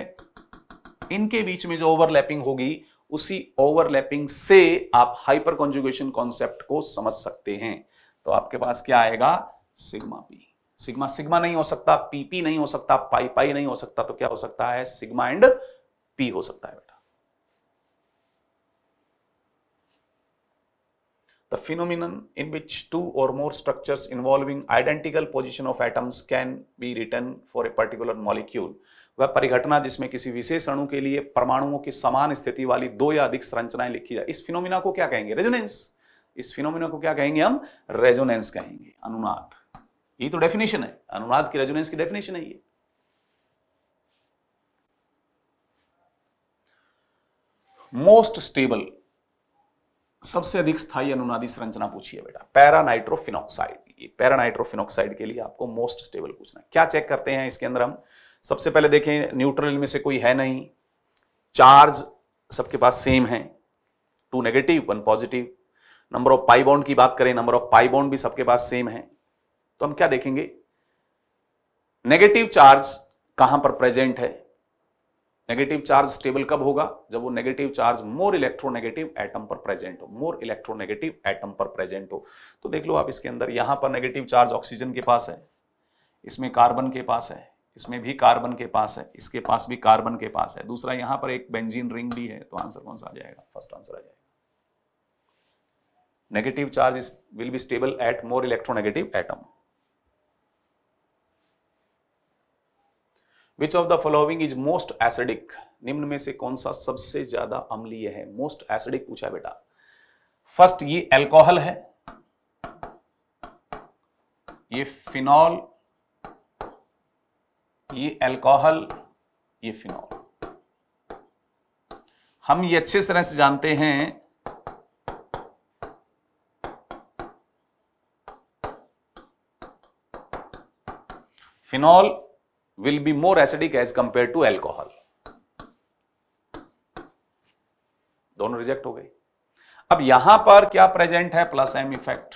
इनके बीच में जो ओवरलैपिंग होगी उसी ओवरलैपिंग से आप हाइपर कॉन्जुगेशन कॉन्सेप्ट को समझ सकते हैं तो आपके पास क्या आएगा सिग्मा पी सिग्मा सिग्मा नहीं हो सकता पीपी पी नहीं हो सकता पाई पाई नहीं हो सकता तो क्या हो सकता है सिग्मा एंड पी हो सकता है बेटा the phenomenon in which two or more structures involving identical position of atoms can be written for a particular molecule वह परिघटना जिसमें किसी विशेष अणु के लिए परमाणुओं की समान स्थिति वाली दो या अधिक संरचनाएं लिखी जाए इस फिनोमिना को क्या कहेंगे रेजोनेंस इस फिनोमिना को क्या कहेंगे हम रेजोनेंस कहेंगे अनुनाद ये तो डेफिनेशन है अनुनाद की रेजोनेंस की डेफिनेशन है ये मोस्ट स्टेबल सबसे अधिक स्थायी अनुनादी संरचना पूछिए बेटा पैरानाइट्रोफिनॉक्साइड ये के लिए आपको मोस्ट स्टेबल पूछना क्या चेक करते हैं इसके अंदर हम सबसे पहले देखें न्यूट्रल में से कोई है नहीं चार्ज सबके पास सेम है two negative one positive number of pi bond की बात करें नंबर ऑफ पाई बॉन्ड भी सबके पास सेम है तो हम क्या देखेंगे नेगेटिव चार्ज कहां पर प्रेजेंट है नेगेटिव चार्ज स्टेबल कब होगा जब वो negative charge more electronegative atom पर प्रेजेंट हो मोर इलेक्ट्रोनेगेटिव एटम पर प्रेजेंट हो तो देख लो आप इसके अंदर यहाँ पर नेगेटिव चार्ज ऑक्सीजन के पास है इसमें कार्बन के पास है इसमें भी कार्बन के पास है इसके पास भी कार्बन के पास है दूसरा यहाँ पर एक बेंजीन रिंग भी है तो आंसर कौन सा आ जाएगा फर्स्ट आंसर आ जाएगा negative charge will be stable at more electronegative atom which of the following is most acidic निम्न में से कौन सा सबसे ज्यादा अम्लीय है मोस्ट एसिडिक पूछा बेटा फर्स्ट ये एल्कोहल है ये फिनॉल ये एल्कोहल ये फिनॉल हम ये अच्छे तरह से जानते हैं phenol will be more acidic as compared to alcohol. दोनों रिजेक्ट हो गई अब यहां पर क्या प्रेजेंट है plus M effect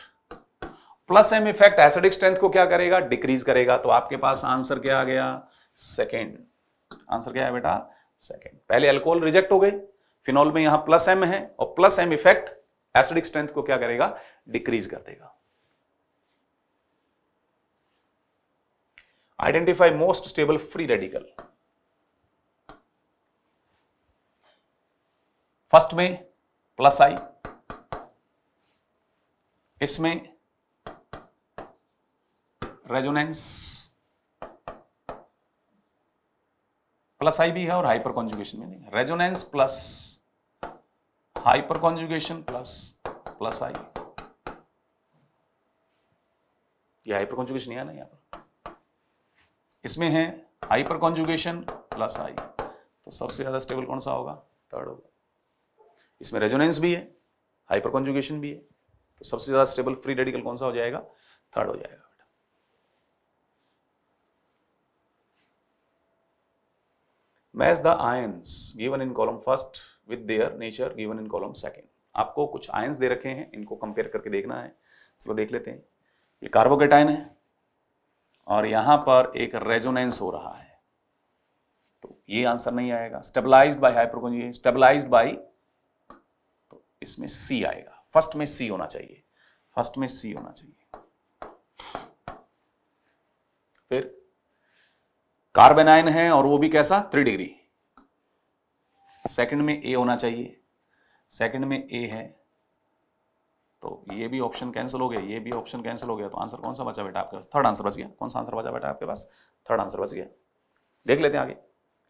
plus M effect acidic strength को क्या करेगा डिक्रीज करेगा तो आपके पास आंसर क्या आ गया सेकेंड आंसर क्या है बेटा सेकेंड पहले अल्कोहल रिजेक्ट हो गई फिनॉल में यहां प्लस एम है और plus M effect acidic strength को क्या करेगा डिक्रीज कर देगा Identify most stable free radical. First में प्लस आई इसमें रेजोनेंस प्लस आई भी है और हाइपर कॉन्जुगेशन में नहीं resonance plus hyper conjugation plus plus I ये हाइपर कॉन्जुगेशन नहीं ना यहाँ पर इसमें है आई पर कॉन्जुगेशन प्लस आई तो सबसे ज़्यादा स्टेबल कौन सा होगा थर्ड होगा इसमें रेजोनेंस भी है हाइपर कॉन्जुगेशन भी है तो सबसे ज़्यादा स्टेबल फ्री रेडिकल कौन सा हो जाएगा थर्ड हो जाएगा बेटा match the ions given in column first with their nature given in column second आपको कुछ आयंस दे रखे हैं इनको कंपेयर करके देखना है चलो देख लेते हैं ये कार्बोकेटाइन है और यहां पर एक रेजोनेंस हो रहा है तो ये आंसर नहीं आएगा stabilize by hyperconjugate stabilize by तो इसमें सी आएगा फर्स्ट में सी होना चाहिए फर्स्ट में सी होना चाहिए फिर कार्बेनाइन है और वो भी कैसा थ्री डिग्री सेकंड में ए होना चाहिए सेकंड में ए है तो ये भी ऑप्शन कैंसिल हो गया ये भी ऑप्शन कैंसिल हो गया तो आंसर कौन सा बचा बेटा आपके पास थर्ड आंसर बच गया कौन सा आंसर बचा बेटा आपके पास थर्ड आंसर बच गया देख लेते हैं आगे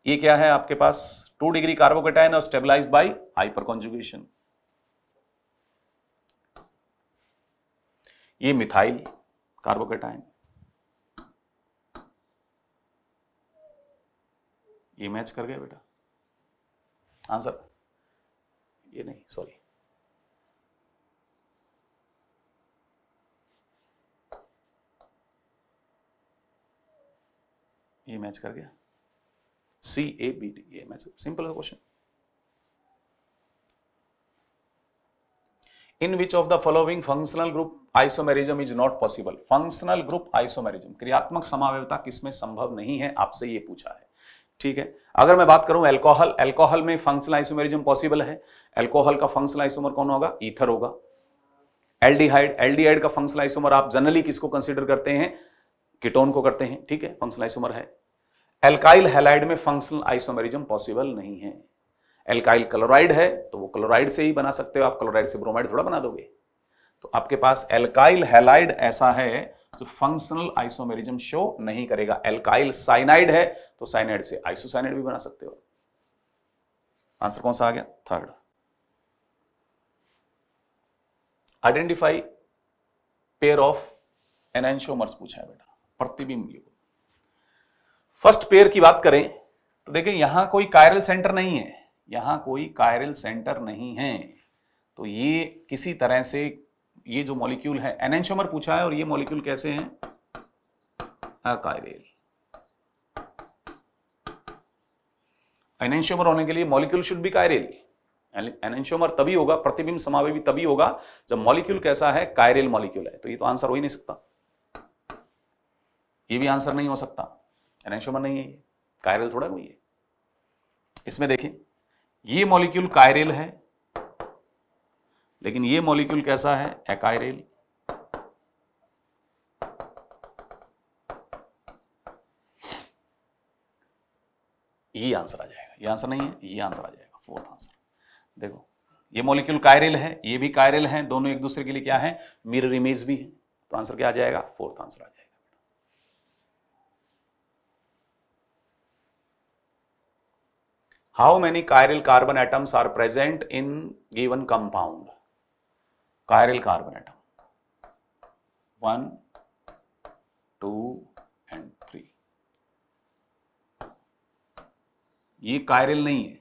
ये क्या है आपके पास टू डिग्री कार्बोकेटाइन और स्टेबलाइज बाई हाइपर कॉन्जुगेशन ये मिथाइल कार्बोकेटाइन ये मैच कर गया बेटा आंसर ये नहीं सॉरी ये मैच कर गया सी ए बी डी ये मैच सिंपल है question in which of the following functional group isomerism is not possible functional group isomerism क्रियात्मक समावयवता किसमें संभव नहीं है आपसे ये पूछा है ठीक है अगर मैं बात करूं एल्कोहल एल्कोहल में फंक्शनल आइसोमेरिज्म पॉसिबल है एल्कोहल का फंक्शनल आइसोमर कौन होगा ईथर होगा एल्डिहाइड एल्डिहाइड का फंक्शनल आइसोमर आप जनरली किसको कंसिडर करते हैं कीटोन को करते हैं ठीक है फंक्शनल आइसोमर है एल्काइल हेलाइड में फंक्शनल आइसोमेरिज्म पॉसिबल नहीं है एल्काइल क्लोराइड है तो वो क्लोराइड से ही बना सकते हो आप क्लोराइड से ब्रोमाइड थोड़ा बना दोगे तो आपके पास एल्काइल हेलाइड ऐसा है तो फंक्शनल आइसोमेरिज्म शो नहीं करेगा एल्काइल साइनाइड है तो साइनाइड से आइसोसाइनाइड भी बना सकते हो आंसर कौन सा आ गया third identify pair of enantiomers पूछा है बेटा प्रतिबिंब युग फर्स्ट पेयर की बात करें तो देखें यहां कोई कायरल सेंटर नहीं है यहां कोई कायरल सेंटर नहीं है तो ये किसी तरह से ये जो मॉलिक्यूल है एनेंशोमर पूछा है और ये मॉलिक्यूल कैसे हैं अकायरल एनेंशियोमर होने के लिए molecule should be chiral enantiomer तभी होगा प्रतिबिंब समावे भी तभी होगा जब मॉलिक्यूल कैसा है कायरल मॉलिक्यूल है तो ये तो आंसर हो ही नहीं सकता ये भी आंसर नहीं हो सकता एनेंशोमा नहीं है ये कायरल थोड़ा कोई है इसमें देखें ये मॉलिक्यूल कायरल है लेकिन ये मॉलिक्यूल कैसा है एकायरल ये आंसर आ जाएगा ये आंसर नहीं है ये आंसर आ जाएगा फोर्थ आंसर देखो ये मॉलिक्यूल कायरल है ये भी कायरल है दोनों एक दूसरे के लिए क्या है मिरर इमेज भी है तो आंसर क्या आ जाएगा फोर्थ आंसर आ जाएगा how many chiral carbon atoms are present in given compound chiral carbon atom one two and three ये कायरल नहीं है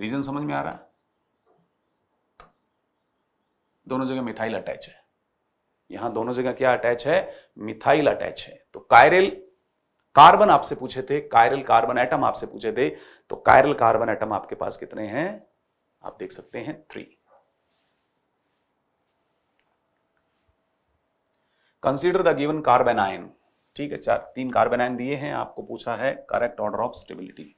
रीजन समझ में आ रहा है दोनों जगह मिथाइल अटैच है यहां दोनों जगह क्या अटैच है मिथाइल अटैच है तो कायरल कार्बन आपसे पूछे थे कायरल कार्बन एटम आपसे पूछे थे तो कायरल कार्बन एटम आपके पास कितने हैं आप देख सकते हैं three consider the given carbon ion ठीक है चार तीन कार्बन आयन दिए हैं आपको पूछा है correct order of stability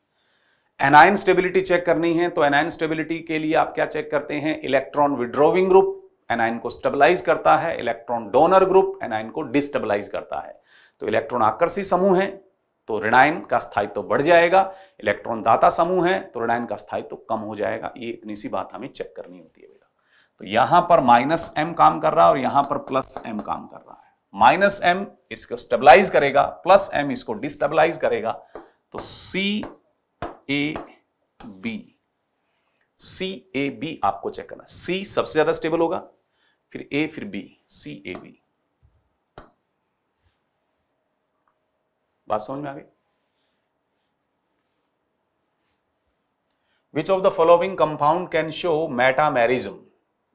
anion stability check करनी है तो एनायन स्टेबिलिटी के लिए आप क्या चेक करते हैं इलेक्ट्रॉन विड्रोविंग ग्रुप एनाइन को स्टेबलाइज करता है इलेक्ट्रॉन डोनर ग्रुप एनाइन को डिस्टेबलाइज करता है तो इलेक्ट्रॉन आकर्षी समूह है तो ऋणायन का स्थायित्व तो बढ़ जाएगा इलेक्ट्रॉन दाता समूह है तो ऋणायन का स्थायित्व तो कम हो जाएगा ये इतनी सी बात हमें चेक करनी होती है बेटा तो यहां पर माइनस एम काम कर रहा है और यहां पर प्लस एम काम कर रहा है माइनस एम इसको स्टेबलाइज करेगा प्लस एम इसको डिस्टेबलाइज करेगा तो C A B C A B आपको चेक करना सी सबसे ज्यादा स्टेबल होगा फिर ए फिर बी सी ए बी बात समझ में आ गई which of the following compound can show metamerism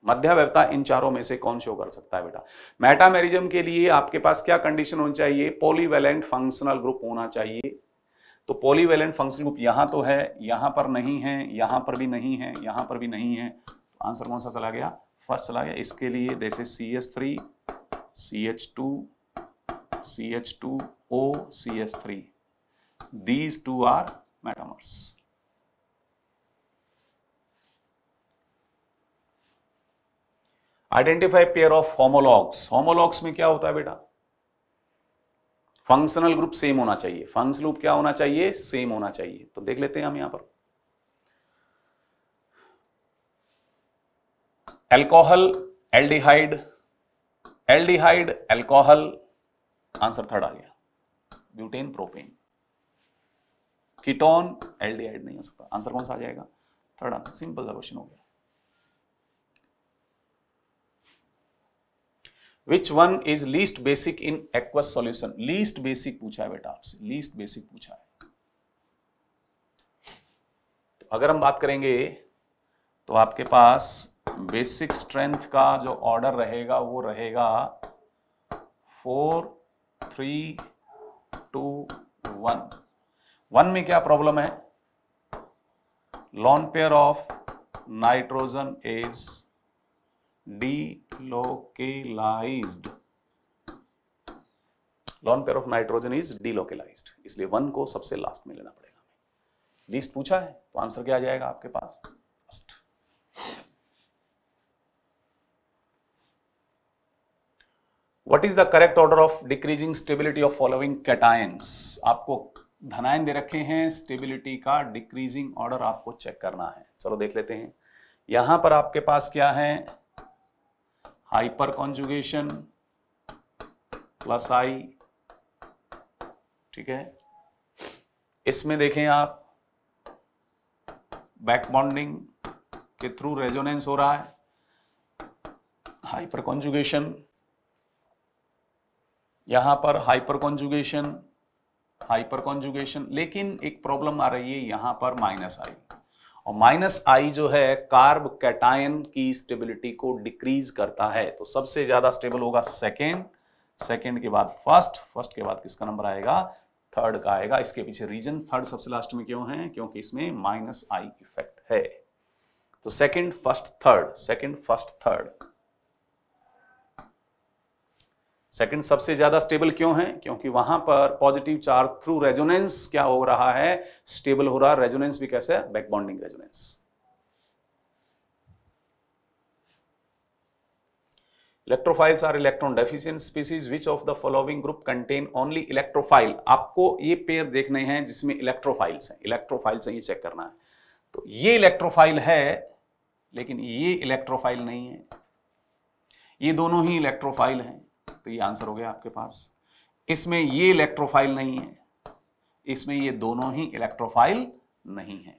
मध्यव्यवता इन चारों में से कौन शो कर सकता है बेटा मेटामेरिज्म के लिए आपके पास क्या कंडीशन होनी चाहिए पॉलीवेलेंट फंक्शनल ग्रुप होना चाहिए तो पॉलीवेलेंट फंक्शनल ग्रुप यहां तो है यहां पर नहीं है यहां पर भी नहीं है यहां पर भी नहीं है आंसर कौन सा चला गया फर्स्ट चला गया इसके लिए जैसे C S three C H two C H two O C S three these two are metamers identify pair of homologues homologues में क्या होता है बेटा फंक्शनल ग्रुप सेम होना चाहिए फंक्शनल ग्रुप क्या होना चाहिए सेम होना चाहिए तो देख लेते हैं हम यहां पर alcohol aldehyde aldehyde alcohol answer third आ गया ब्यूटेन प्रोपेन कीटोन एल्डिहाइड नहीं हो सकता आंसर कौन सा आ जाएगा थर्ड आंसर सिंपल सा क्वेश्चन हो गया which one is least basic in aqueous solution least basic पूछा है बेटा आपसे लीस्ट बेसिक पूछा है तो अगर हम बात करेंगे तो आपके पास बेसिक स्ट्रेंथ का जो ऑर्डर रहेगा वो रहेगा four three two one one में क्या प्रॉब्लम है lone pair of nitrogen is localised lone pair of nitrogen is localised इसलिए वन को सबसे लास्ट में लेना पड़ेगा लिस्ट पूछा है तो आंसर क्या आ जाएगा आपके पास last what is the correct order of decreasing stability of following cations आपको धनायन दे रखे हैं स्टेबिलिटी का डिक्रीजिंग ऑर्डर आपको चेक करना है चलो देख लेते हैं यहां पर आपके पास क्या है हाइपर कॉन्जुगेशन प्लस आई ठीक है इसमें देखें आप बैक बॉन्डिंग के थ्रू रेजोनेंस हो रहा है हाइपर कॉन्जुगेशन यहां पर हाइपर कॉन्जुगेशन हाइपर कॉन्जुगेशन लेकिन एक प्रॉब्लम आ रही है यहां पर माइनस आई और माइनस आई जो है कार्ब कैटायन की स्टेबिलिटी को डिक्रीज करता है तो सबसे ज्यादा स्टेबल होगा सेकेंड सेकेंड के बाद फर्स्ट फर्स्ट के बाद किसका नंबर आएगा थर्ड का आएगा इसके पीछे रीजन थर्ड सबसे लास्ट में क्यों है क्योंकि इसमें माइनस आई इफेक्ट है तो second first third second first third second सबसे ज़्यादा स्टेबल क्यों है क्योंकि वहां पर पॉजिटिव चार्ज थ्रू रेजोनेंस क्या हो रहा है स्टेबल हो रहा है रेजोनेंस भी कैसे backbonding resonance electrophiles are electron deficient species which of the following group contain only electrophile आपको ये पेयर देखने हैं जिसमें इलेक्ट्रोफाइल्स हैं इलेक्ट्रोफाइल्स ये चेक करना है तो ये इलेक्ट्रोफाइल है लेकिन ये इलेक्ट्रोफाइल नहीं है ये दोनों ही इलेक्ट्रोफाइल हैं तो ये आंसर हो गया आपके पास इसमें ये इलेक्ट्रोफाइल नहीं है इसमें ये दोनों ही इलेक्ट्रोफाइल नहीं है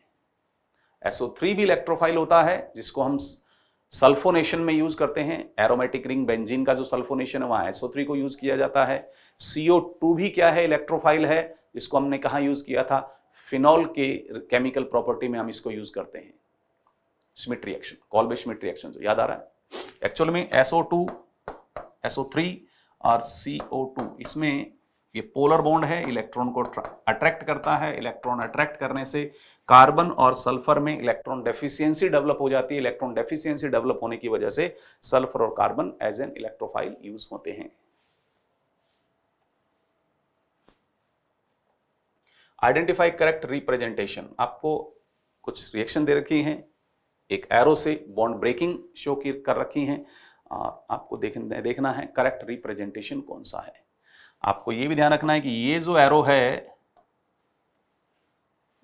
एसओ थ्री भी इलेक्ट्रोफाइल होता है जिसको हम सल्फोनेशन में यूज करते हैं एरोमेटिक रिंग बेंजीन का जो सल्फोनेशन है वहां एसओ थ्री को यूज किया जाता है सीओ टू भी क्या है इलेक्ट्रोफाइल है जिसको हमने कहा यूज किया था फिनॉल के केमिकल प्रॉपर्टी में हम इसको यूज करते हैं Schmitt reaction Kolbe Schmitt reaction जो याद आ रहा है एक्चुअल में एसओ टू SO3 और CO2 इसमें ये पोलर बॉन्ड है इलेक्ट्रॉन को अट्रैक्ट करता है इलेक्ट्रॉन अट्रैक्ट करने से कार्बन और सल्फर में इलेक्ट्रॉन डेफिशिएंसी डेवलप हो जाती है इलेक्ट्रॉन डेफिशिएंसी डेवलप होने की वजह से सल्फर और carbon as an electrophile use होते हैं आइडेंटिफाई करेक्ट रिप्रेजेंटेशन आपको कुछ रिएक्शन दे रखी हैं एक एरो से बॉन्ड ब्रेकिंग शो की कर रखी हैं आपको देख, देखना है करेक्ट रिप्रेजेंटेशन कौन सा है आपको ये भी ध्यान रखना है कि ये जो एरो है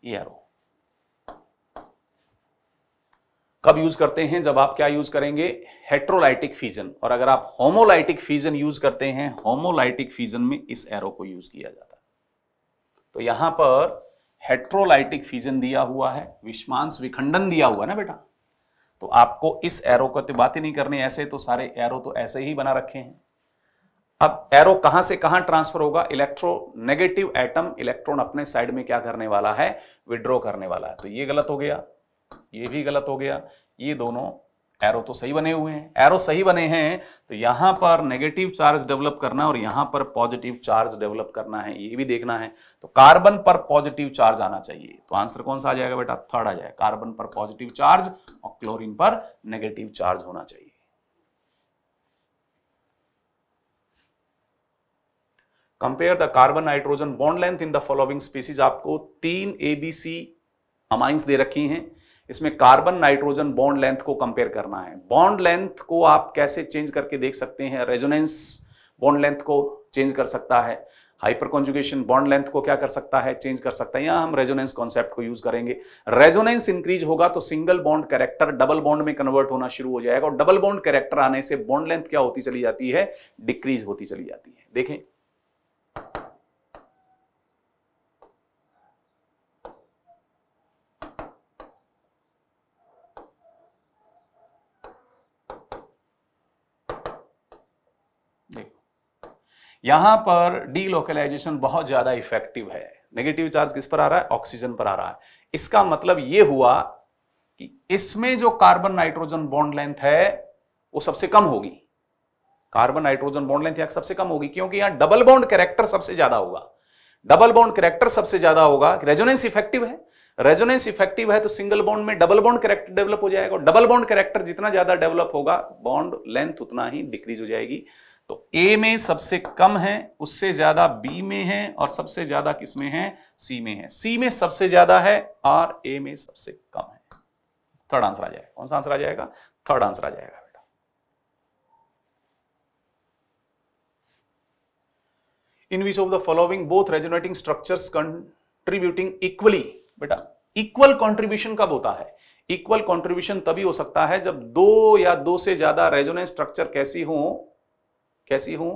ये एरो कब यूज करते हैं जब आप क्या यूज करेंगे हेट्रोलाइटिक फीजन और अगर आप होमोलाइटिक फीजन यूज करते हैं होमोलाइटिक फीजन में इस एरो को यूज किया जाता है तो यहां पर हेट्रोलाइटिक फीजन दिया हुआ है विश्वांश विखंडन दिया हुआ है ना बेटा तो आपको इस एरो को तो बात ही नहीं करनी ऐसे तो सारे एरो तो ऐसे ही बना रखे हैं अब एरो कहां से कहां ट्रांसफर होगा इलेक्ट्रोनेगेटिव एटम इलेक्ट्रॉन अपने साइड में क्या करने वाला है विड्रॉ करने वाला है तो ये गलत हो गया ये भी गलत हो गया ये दोनों एरो तो सही बने हुए हैं एरो सही बने हैं तो यहां पर नेगेटिव चार्ज डेवलप करना और यहां पर पॉजिटिव चार्ज डेवलप करना है ये भी देखना है तो कार्बन पर पॉजिटिव चार्ज आना चाहिए तो आंसर कौन सा आ जाएगा बेटा थर्ड आ जाएगा कार्बन पर पॉजिटिव चार्ज और क्लोरीन पर नेगेटिव चार्ज होना चाहिए compare the carbon nitrogen bond length in the following species आपको तीन एबीसी अमाइंस दे रखी हैं इसमें कार्बन नाइट्रोजन बॉन्ड लेंथ को कंपेयर करना है बॉन्ड लेंथ को आप कैसे चेंज करके देख सकते हैं रेजोनेंस बॉन्ड लेंथ को चेंज कर सकता है हाइपर कॉन्जुगेशन बॉन्ड लेंथ को क्या कर सकता है चेंज कर सकता है यहाँ हम रेजोनेंस कॉन्सेप्ट को यूज करेंगे रेजोनेंस इंक्रीज होगा तो single bond character double bond में कन्वर्ट होना शुरू हो जाएगा और डबल बॉन्ड कैरेक्टर आने से बॉन्ड लेंथ क्या होती चली जाती है डिक्रीज होती चली जाती है देखें यहां पर डीलोकलाइजेशन बहुत ज्यादा इफेक्टिव है नेगेटिव चार्ज किस पर आ रहा है ऑक्सीजन पर आ रहा है इसका मतलब ये हुआ कि इसमें जो कार्बन नाइट्रोजन बॉन्ड लेंथ है वो सबसे कम होगी कार्बन नाइट्रोजन बॉन्ड लेंथ सबसे कम होगी क्योंकि यहां डबल बॉन्ड कैरेक्टर सबसे ज्यादा होगा डबल बॉन्ड कैरेक्टर सबसे ज्यादा होगा रेजोनेंस इफेक्टिव है रेजोनेंस इफेक्टिव है तो सिंगल बॉन्ड में डबल बॉन्ड कैरेक्टर डेवलप हो जाएगा डबल बॉन्ड कैरेक्टर जितना ज्यादा डेवलप होगा बॉन्ड लेंथ उतना ही डिक्रीज हो जाएगी तो ए में सबसे कम है उससे ज्यादा बी में है और सबसे ज्यादा किस में है सी में है सी में सबसे ज्यादा है और ए में सबसे कम है थर्ड आंसर आ जाएगा कौन सा आंसर आ जाएगा थर्ड आंसर आ जाएगा बेटा in which of the following both resonating structure contributing equally बेटा इक्वल कॉन्ट्रीब्यूशन कब होता है इक्वल कंट्रीब्यूशन तभी हो सकता है जब दो या दो से ज्यादा रेजोनेंस स्ट्रक्चर कैसी हो कैसी हो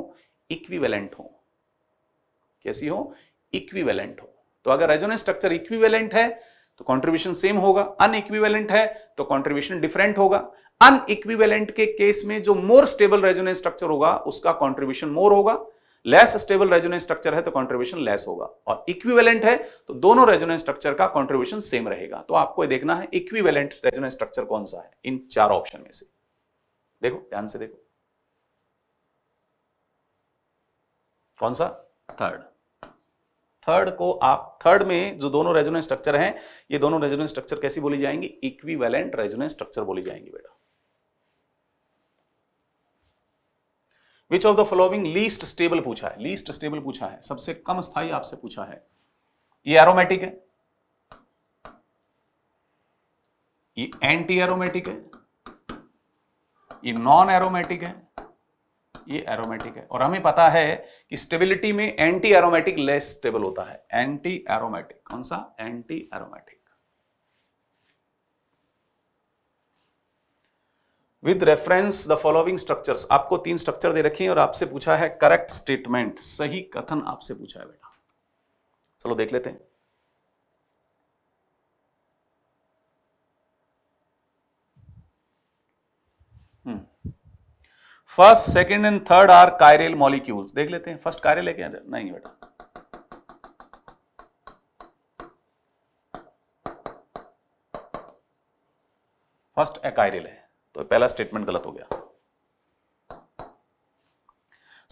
इक्विवेलेंट हो कैसी हो इक्विवेलेंट हो तो अगर रेजोनेंस स्ट्रक्चर इक्विवेलेंट है तो कंट्रीब्यूशन सेम होगा अनइक्विवेलेंट है तो कंट्रीब्यूशन डिफरेंट होगा अनइक्विवेलेंट के केस में जो मोर स्टेबल रेजोनेंस स्ट्रक्चर होगा उसका कंट्रीब्यूशन मोर होगा लेस स्टेबल रेजोनेंस स्ट्रक्चर है तो कंट्रीब्यूशन लेस होगा और इक्विवेलेंट है तो दोनों रेजोनेंस स्ट्रक्चर का कंट्रीब्यूशन सेम रहेगा तो आपको देखना है इक्विवेलेंट रेजोनेंस स्ट्रक्चर कौन सा है इन चार ऑप्शन में से देखो ध्यान से देखो कौन सा थर्ड थर्ड को आप थर्ड में जो दोनों रेजोनेंस स्ट्रक्चर हैं ये दोनों रेजोनेंस स्ट्रक्चर कैसी बोली जाएंगी इक्विवेलेंट रेजोनेंस स्ट्रक्चर बोली जाएंगी बेटा which of the following least stable पूछा है लीस्ट स्टेबल पूछा है सबसे कम स्थाई आपसे पूछा है ये एरोमेटिक है ये एंटी एरोमेटिक है ये नॉन एरोमेटिक है ये एरोमेटिक है और हमें पता है कि स्टेबिलिटी में एंटी एरोमेटिक लेस स्टेबल होता है एंटी एरोमेटिक कौन सा anti aromatic with reference the following structures आपको तीन स्ट्रक्चर दे रखे हैं और आपसे पूछा है करेक्ट स्टेटमेंट सही कथन आपसे पूछा है बेटा चलो देख लेते हैं first second and third are chiral molecules देख लेते हैं फर्स्ट कायरेल है क्या नहीं बेटा फर्स्ट एकायरल है तो पहला स्टेटमेंट गलत हो गया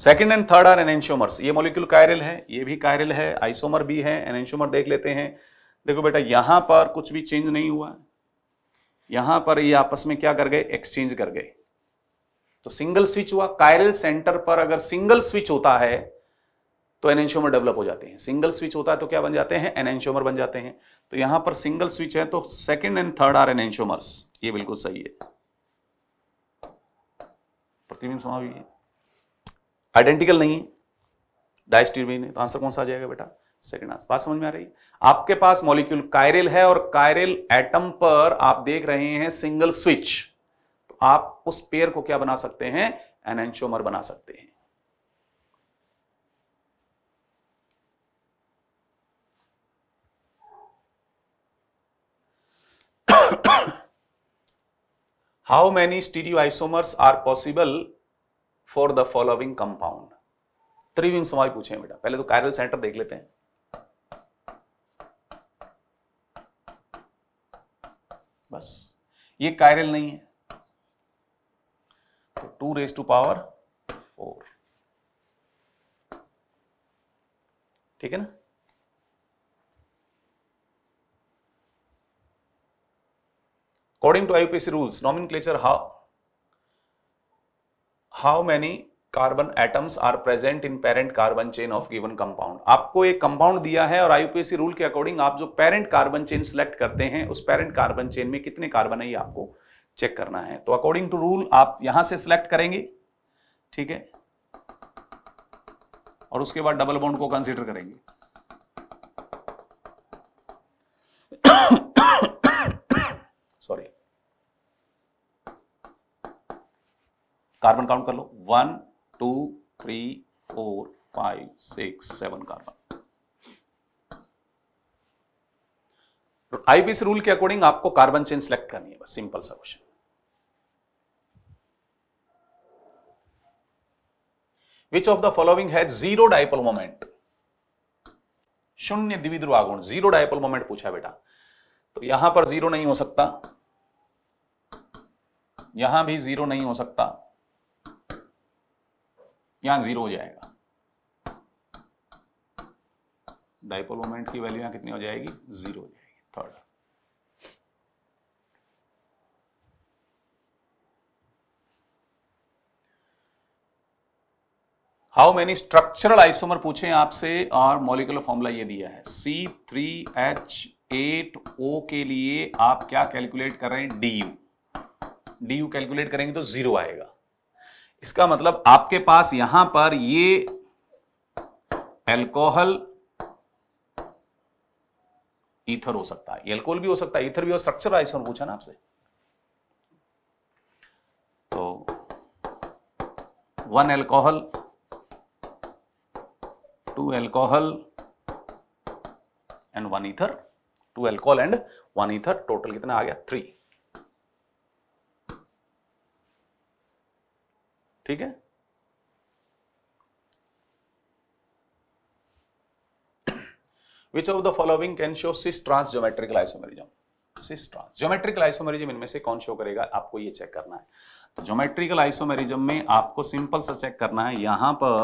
second and third are enantiomers ये मॉलिक्यूल कायरेल है ये भी कायरल है आइसोमर भी है एनेंशियोमर देख लेते हैं देखो बेटा यहां पर कुछ भी चेंज नहीं हुआ यहां पर ये आपस में क्या कर गए एक्सचेंज कर गए तो सिंगल स्विच हुआ कायरल सेंटर पर अगर सिंगल स्विच होता है तो एनेंशियोमर डेवलप हो जाते हैं सिंगल स्विच होता है तो क्या बन जाते हैं एनेंशियोमर बन जाते हैं तो यहां पर सिंगल स्विच है तो second and third are enantiomers ये बिल्कुल सही है प्रतिबिंब सुना है आइडेंटिकल नहीं है डाइस्ट्यूबिन तो आंसर कौन सा आ जाएगा बेटा सेकंड आंसर बात समझ में आ रही है आपके पास मॉलिक्यूल कायरल है और कायरल एटम पर आप देख रहे हैं सिंगल स्विच आप उस पेयर को क्या बना सकते हैं एनेंशोमर बना सकते हैं how many stereo isomers are possible for the following compound त्रिविंग समाज पूछे बेटा पहले तो कायरल सेंटर देख लेते हैं बस ये कायरल नहीं है two raise to power four ठीक है ना according to IUPAC rules nomenclature how how many carbon atoms are present in parent carbon chain of given compound आपको एक कंपाउंड दिया है और आईयूपीएससी रूल के अकॉर्डिंग आप जो पेरेंट कार्बन चेन सिलेक्ट करते हैं उस पेरेंट कार्बन चेन में कितने कार्बन है ये आपको चेक करना है तो अकॉर्डिंग टू रूल आप यहां से सिलेक्ट करेंगे ठीक है और उसके बाद डबल बॉन्ड को कंसीडर करेंगे सॉरी कार्बन काउंट कर लो one two three four five six seven carbon IUPAC rule के अकॉर्डिंग आपको कार्बन चेन सिलेक्ट करनी है बस सिंपल सा question which of the following has zero dipole moment शून्य द्विध्रुव आघूर्ण जीरो डायपोल मोमेंट पूछा बेटा तो यहां पर जीरो नहीं हो सकता यहां भी जीरो नहीं हो सकता यहां जीरो हो जाएगा डायपोल मोमेंट की वैल्यू यहां कितनी हो जाएगी जीरो हो जाएगी third how many structural isomer पूछे आपसे और मॉलिकुलर फॉर्मूला ये दिया है C three H eight O के लिए आप क्या कैलकुलेट कर रहे हैं D U D U calculate करेंगे तो जीरो आएगा इसका मतलब आपके पास यहां पर ये एल्कोहल ईथर हो सकता है एल्कोहल भी हो सकता है ईथर भी हो स्ट्रक्चरल आइसोमर पूछा ना आपसे तो one alcohol of 2 alcohol and 1 ether 2 alcohol and 1 ether total कितना आ गया 3 ठीक है which of the following can show cis trans geometric isomerism cis trans geometric isomerism इनमें से कौन शो करेगा आपको ये चेक करना है तो ज्योमेट्रिकल आइसोमेरिज्म में आपको सिंपल सा चेक करना है यहां पर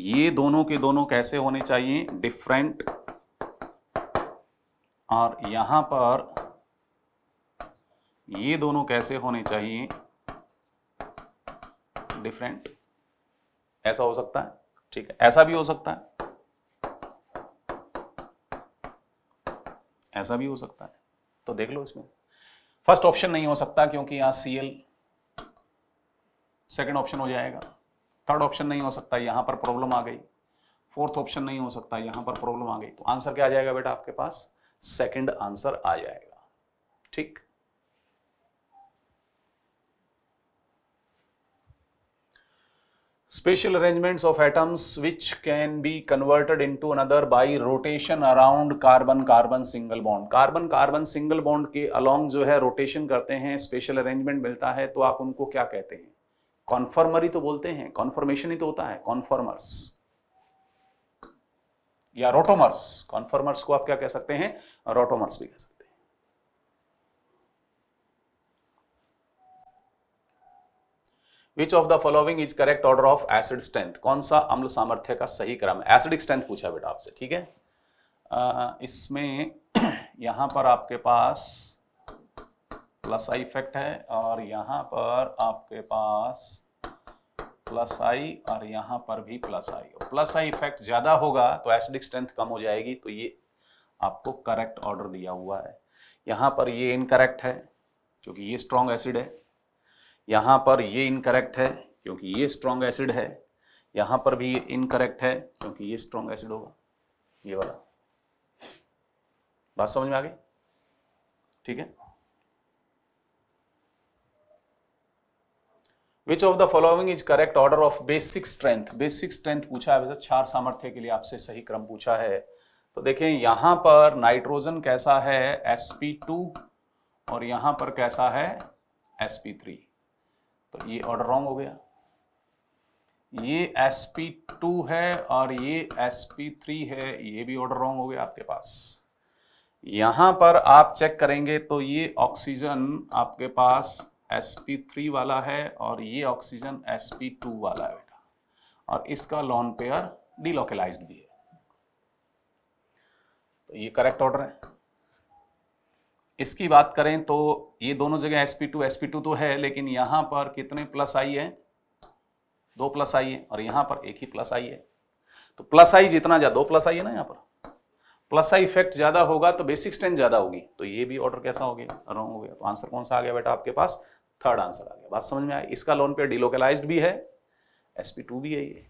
ये दोनों के दोनों कैसे होने चाहिए डिफरेंट और यहां पर ये दोनों कैसे होने चाहिए डिफरेंट ऐसा हो सकता है ठीक है ऐसा भी हो सकता है ऐसा भी हो सकता है तो देख लो इसमें फर्स्ट ऑप्शन नहीं हो सकता क्योंकि यहां सीएल सेकंड ऑप्शन हो जाएगा थर्ड ऑप्शन नहीं हो सकता यहां पर प्रॉब्लम आ गई फोर्थ ऑप्शन नहीं हो सकता यहां पर प्रॉब्लम आ गई तो आंसर क्या आ जाएगा बेटा आपके पास सेकंड आंसर आ जाएगा ठीक spatial arrangements of atoms which can be converted into another by rotation around carbon carbon single bond carbon carbon single bond के अलोंग जो है रोटेशन करते हैं स्पेशल अरेंजमेंट मिलता है तो आप उनको क्या कहते हैं कॉन्फर्मरी तो बोलते हैं कॉन्फर्मेशन ही तो होता है कॉन्फर्मर्स या रोटोमर्स कॉन्फर्मर्स को आप क्या कह सकते हैं रोटोमर्स भी कह सकते हैं which of the following is correct order of acid strength कौन सा अम्ल सामर्थ्य का सही क्रम है एसिडिक स्ट्रेंथ पूछा बेटा आपसे ठीक है इसमें यहां पर आपके पास प्लस आई इफेक्ट है और यहाँ पर आपके पास प्लस आई और यहाँ पर भी plus I plus I effect ज़्यादा होगा तो एसिडिक स्ट्रेंथ कम हो जाएगी तो ये आपको करेक्ट ऑर्डर दिया हुआ है यहाँ पर ये इनकरेक्ट है क्योंकि ये स्ट्रॉन्ग एसिड है यहाँ पर ये इनकरेक्ट है क्योंकि ये स्ट्रॉन्ग एसिड है यहाँ पर भी ये इनकरेक्ट है क्योंकि ये स्ट्रॉन्ग एसिड होगा ये वाला बात समझ में आ गई ठीक है which of the following is correct order of basic strength basic strength पूछा है वैसे क्षार सामर्थ्य के लिए आपसे सही क्रम पूछा है तो देखें यहां पर नाइट्रोजन कैसा है sp2 और यहां पर कैसा है sp3 तो ये ऑर्डर रॉन्ग हो गया ये sp2 है और ये sp3 है ये भी ऑर्डर रॉन्ग हो गया आपके पास यहां पर आप चेक करेंगे तो ये ऑक्सीजन आपके पास sp3 वाला है और ये ऑक्सीजन sp2 वाला है बेटा और इसका लॉन पेयर डिलोकलाइज भी है तो ये करेक्ट ऑर्डर है इसकी बात करें तो ये दोनों जगह sp2 sp2 तो है लेकिन यहां पर कितने प्लस आई है दो प्लस आई है और यहां पर एक ही प्लस आई है तो प्लस आई जितना ज़्यादा दो प्लस आई है ना यहां पर प्लस आई इफेक्ट ज़्यादा होगा तो बेसिक स्ट्रेंथ ज़्यादा होगी तो ये भी ऑर्डर कैसा हो गया रॉन्ग हो गया तो आंसर कौन सा आ गया बेटा आपके पास थर्ड आंसर आ गया बात समझ में आई इसका लोन पे डिलोकलाइज भी है एसपी टू भी है ये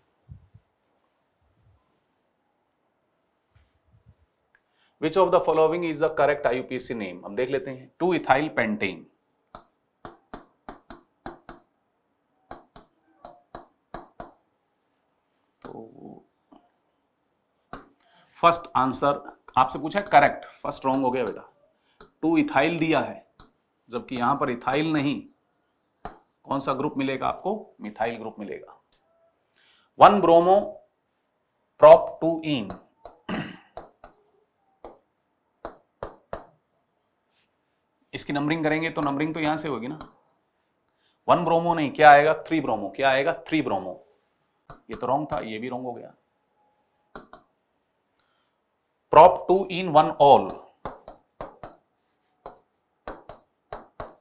which of the following is the correct IUPAC name हम देख लेते हैं two ethyl pentane first answer आपसे पूछा करेक्ट फर्स्ट रॉन्ग हो गया बेटा टू इथाइल दिया है जबकि यहां पर इथाइल नहीं कौन सा ग्रुप मिलेगा आपको मिथाइल ग्रुप मिलेगा one bromo prop two yne इसकी नंबरिंग करेंगे तो नंबरिंग तो यहां से होगी ना वन ब्रोमो नहीं क्या आएगा थ्री ब्रोमो क्या आएगा थ्री ब्रोमो ये तो रॉन्ग था ये भी रॉन्ग हो गया prop two yn one ol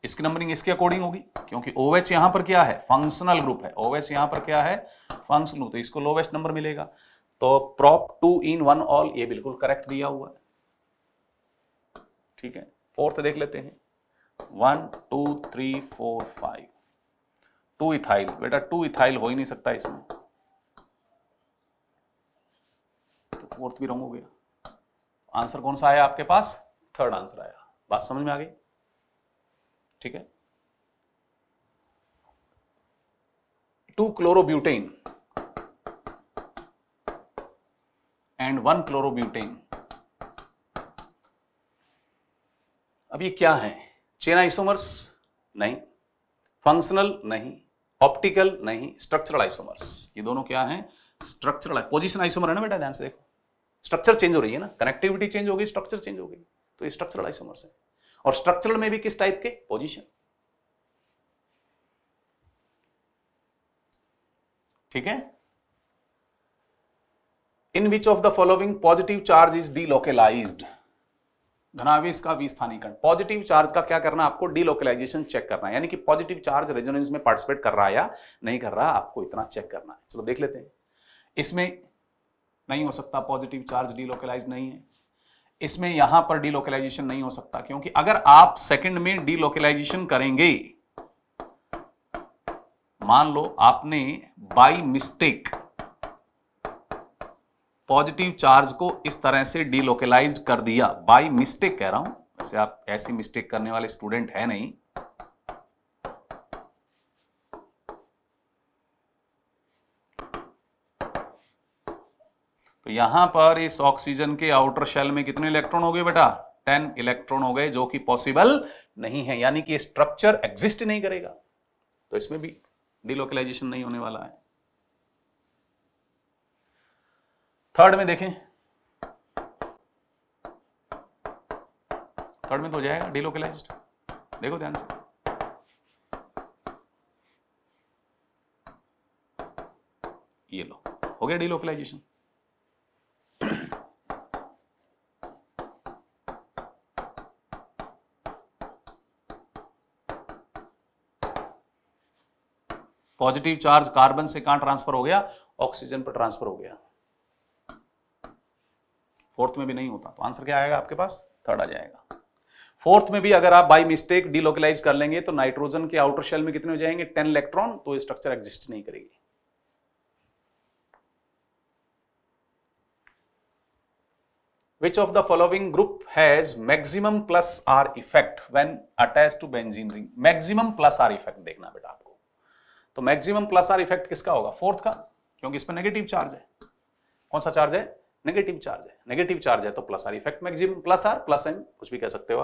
इसकी नंबरिंग इसके अकॉर्डिंग होगी क्योंकि ओवेच यहां पर क्या है फंक्शनल ग्रुप है ओवेच यहां पर क्या है फंक्शनल तो इसको लोवेस्ट नंबर मिलेगा तो prop two yn one ol ये बिल्कुल करेक्ट दिया हुआ है ठीक है फोर्थ देख लेते हैं one two three four five two ethyl बेटा टू इथाइल हो ही नहीं सकता इसमें तो फोर्थ भी रॉन्ग हो गया आंसर कौन सा आया आपके पास थर्ड आंसर आया बात समझ में आ गई ठीक है two chlorobutane and one chlorobutane अब ये क्या है चेन आइसोमर्स नहीं फंक्शनल नहीं ऑप्टिकल नहीं स्ट्रक्चरल आइसोमर्स ये दोनों क्या है स्ट्रक्चरल पोजिशन आइसोमर है ना बेटा ध्यान से देखो स्ट्रक्चर चेंज हो रही है ना कनेक्टिविटी चेंज हो गई स्ट्रक्चर चेंज हो गई तो ये स्ट्रक्चरल आइसोमर्स है और स्ट्रक्चरल में भी किस टाइप के पोजिशन ठीक है in which of the following positive charge is delocalised धनावेश का विस्थानीकरण पॉजिटिव चार्ज का क्या करना आपको डीलोकलाइजेशन चेक करना है यानी कि पॉजिटिव चार्ज रेजोनेंस में पार्टिसिपेट कर रहा है या नहीं कर रहा आपको इतना चेक करना है चलो देख लेते हैं इसमें नहीं हो सकता पॉजिटिव चार्ज डीलोकलाइज नहीं है इसमें यहां पर डीलोकलाइजेशन नहीं हो सकता क्योंकि अगर आप सेकंड में डीलोकलाइजेशन करेंगे मान लो आपने बाई मिस्टेक पॉजिटिव चार्ज को इस तरह से डीलोकलाइज कर दिया बाई मिस्टेक कह रहा हूं वैसे आप ऐसी मिस्टेक करने वाले स्टूडेंट है नहीं तो यहां पर इस ऑक्सीजन के आउटर शेल में कितने इलेक्ट्रॉन हो गए बेटा टेन इलेक्ट्रॉन हो गए जो कि पॉसिबल नहीं है यानी कि स्ट्रक्चर एग्जिस्ट नहीं करेगा तो इसमें भी डिलोकलाइजेशन नहीं होने वाला है थर्ड में देखें थर्ड में तो हो जाएगा डिलोकलाइज देखो ध्यान से ये लो हो गया डिलोकलाइजेशन पॉजिटिव चार्ज कार्बन से कहां ट्रांसफर हो गया ऑक्सीजन पर ट्रांसफर हो गया फोर्थ में भी नहीं होता तो आंसर क्या आएगा आपके पास थर्ड आ जाएगा फोर्थ में भी अगर आप बाई मिस्टेक डीलोकलाइज कर लेंगे तो नाइट्रोजन के आउटर शेल में कितने हो जाएंगे टेन इलेक्ट्रॉन तो स्ट्रक्चर एग्जिस्ट नहीं करेगी which of the following group has maximum plus r effect when attached to benzene ring maximum plus r effect देखना बेटा आपको तो मैक्सिमम प्लस आर इफेक्ट किसका होगा फोर्थ का क्योंकि इसमें नेगेटिव चार्ज है कौन सा चार्ज है नेगेटिव चार्ज है नेगेटिव चार्ज है तो plus R effect maximum plus R plus M कुछ भी कह सकते हो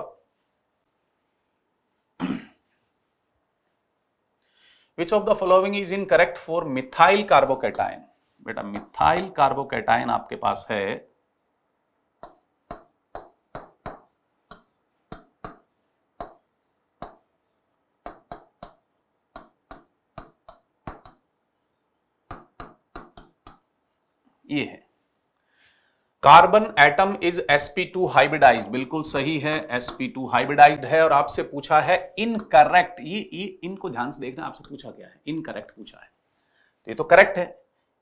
which of the following is incorrect for methyl carbocation बेटा मिथाइल कार्बोकेटाइन आपके पास है ये है carbon atom is two hybridised बिल्कुल सही है टू हाइब्रिडाइज है और आपसे पूछा है इनकरेक्ट ये ये इनको ध्यान से देखना आपसे पूछा गया है इनकरेक्ट पूछा है तो ये तो करेक्ट है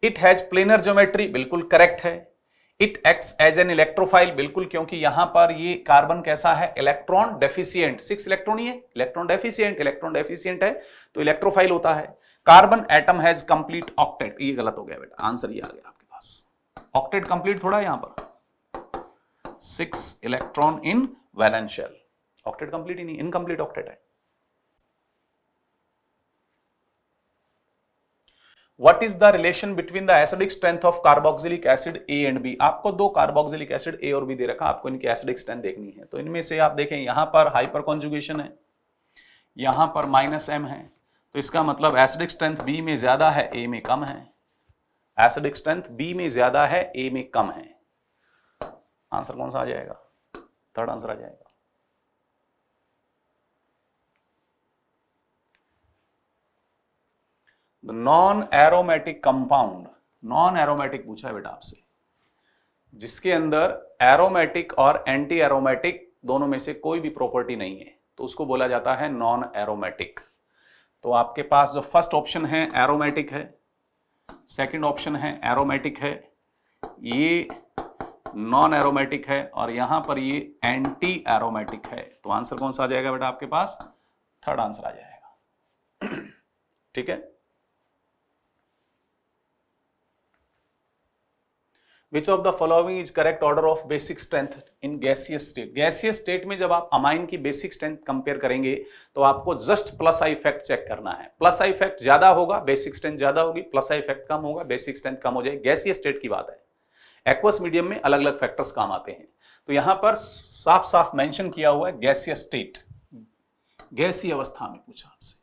इट हैज प्लेनर ज्योमेट्री बिल्कुल करेक्ट है it act as an electrophile बिल्कुल क्योंकि यहां पर ये कार्बन कैसा है इलेक्ट्रॉन डेफिशियंट सिक्स इलेक्ट्रॉन ही है इलेक्ट्रॉन डेफिशियंट इलेक्ट्रॉन डेफिशियंट है तो इलेक्ट्रोफाइल होता है carbon atom has complete octet ये गलत हो गया बेटा आंसर ये आ गया आपके पास ऑक्टेट कंप्लीट थोड़ा यहां पर six electron in valence shell octet complete ही नहीं इनकम्प्लीट ऑक्टेट है what is the relation between the acidic strength of carboxylic acid A and B आपको दो कार्बोक्सिलिक एसिड ए और बी दे रखा आपको इनकी एसिडिक स्ट्रेंथ देखनी है तो इनमें से आप देखें यहां पर हाइपर कॉन्जुगेशन है यहां पर माइनस एम है तो इसका मतलब एसिडिक स्ट्रेंथ बी में ज्यादा है ए में कम है एसिडिक स्ट्रेंथ बी में ज्यादा है ए में कम है आंसर कौन सा आ जाएगा थर्ड आंसर आ जाएगा non aromatic compound non aromatic पूछा है बेटा आपसे जिसके अंदर एरोमेटिक और एंटी एरोमेटिक दोनों में से कोई भी प्रॉपर्टी नहीं है तो उसको बोला जाता है नॉन एरोमेटिक तो आपके पास जो फर्स्ट ऑप्शन है एरोमेटिक है सेकंड ऑप्शन है एरोमेटिक है ये नॉन एरोमेटिक है और यहां पर ये एंटी एरोमेटिक है तो आंसर कौन सा आ जाएगा बेटा आपके पास थर्ड आंसर आ जाएगा ठीक है which of the following is correct order of basic strength in gaseous state gaseous state में जब आप अमाइन की बेसिक स्ट्रेंथ कंपेयर करेंगे तो आपको just plus I effect check करना है प्लस आई इफेक्ट ज्यादा होगा बेसिक स्ट्रेंथ ज्यादा होगी प्लस आई इफेक्ट कम होगा बेसिक स्ट्रेंथ कम हो जाएगी गैसियस स्टेट की बात है एक्वस मीडियम में अलग अलग फैक्टर्स काम आते हैं तो यहां पर साफ साफ मेंशन किया हुआ है गैसियस स्टेट गैसी अवस्था में पूछा आपसे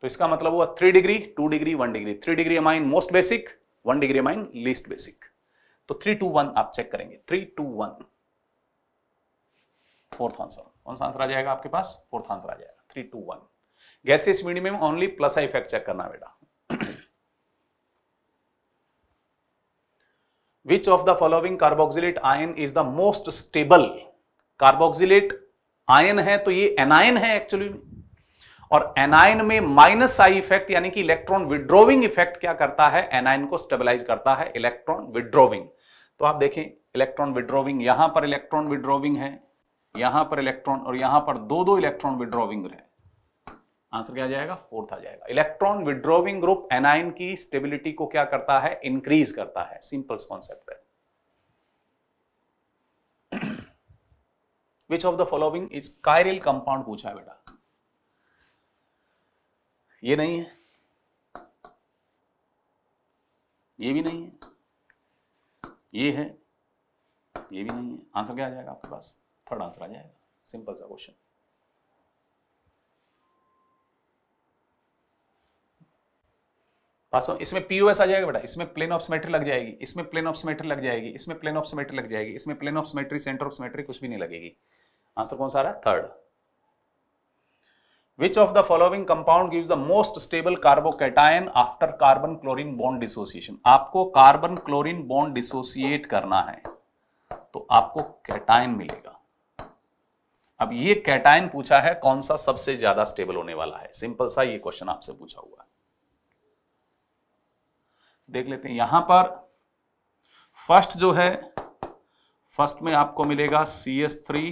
तो इसका मतलब हुआ three degree two degree one degree three degree amine most basic one degree amine least basic तो थ्री टू वन आप चेक करेंगे three two one fourth answer कौन सा आंसर आ जाएगा आपके पास फोर्थ आंसर आ जाएगा three two one gases medium में only plus I effect check करना बेटा which of the following carboxylate ion is the most stable carboxylate ion है तो ये एनायन है एक्चुअली में और एनाइन में माइनस आई इफेक्ट यानी कि इलेक्ट्रॉन विड्रोविंग इफेक्ट क्या करता है एनाइन को स्टेबलाइज करता है इलेक्ट्रॉन विड्रोविंग तो आप देखें इलेक्ट्रॉन विड्रोविंग यहां पर इलेक्ट्रॉन विड्रोविंग है यहां पर इलेक्ट्रॉन और यहां पर दो दो इलेक्ट्रॉन विड्रोविंग है आंसर क्या जाएगा फोर्थ आ जाएगा इलेक्ट्रॉन विड्रोविंग ग्रुप एनाइन की स्टेबिलिटी को क्या करता है इंक्रीज करता है सिंपल कॉन्सेप्ट है which of the following is chiral compound पूछा है बेटा ये नहीं है ये भी नहीं है ये है ये भी नहीं है आंसर क्या आ जाएगा आपके पास थर्ड आंसर आ जाएगा सिंपल सा क्वेश्चन पास इसमें पीओएस आ जाएगा बेटा इसमें प्लेन ऑफ सिमेट्री लग जाएगी इसमें प्लेन ऑफ सिमेट्री लग जाएगी इसमें प्लेन ऑफ सिमेट्री लग जाएगी इसमें plane of symmetry centre of symmetry कुछ भी नहीं लगेगी आंसर कौन सा आ रहा है third which of the following compound gives the most stable carbocation after carbon chlorine bond dissociation आपको carbon chlorine bond dissociate करना है तो आपको cation मिलेगा अब ये कैटायन पूछा है कौन सा सबसे ज्यादा स्टेबल होने वाला है सिंपल सा ये क्वेश्चन आपसे पूछा हुआ है देख लेते हैं यहां पर फर्स्ट जो है फर्स्ट में आपको मिलेगा सी एस थ्री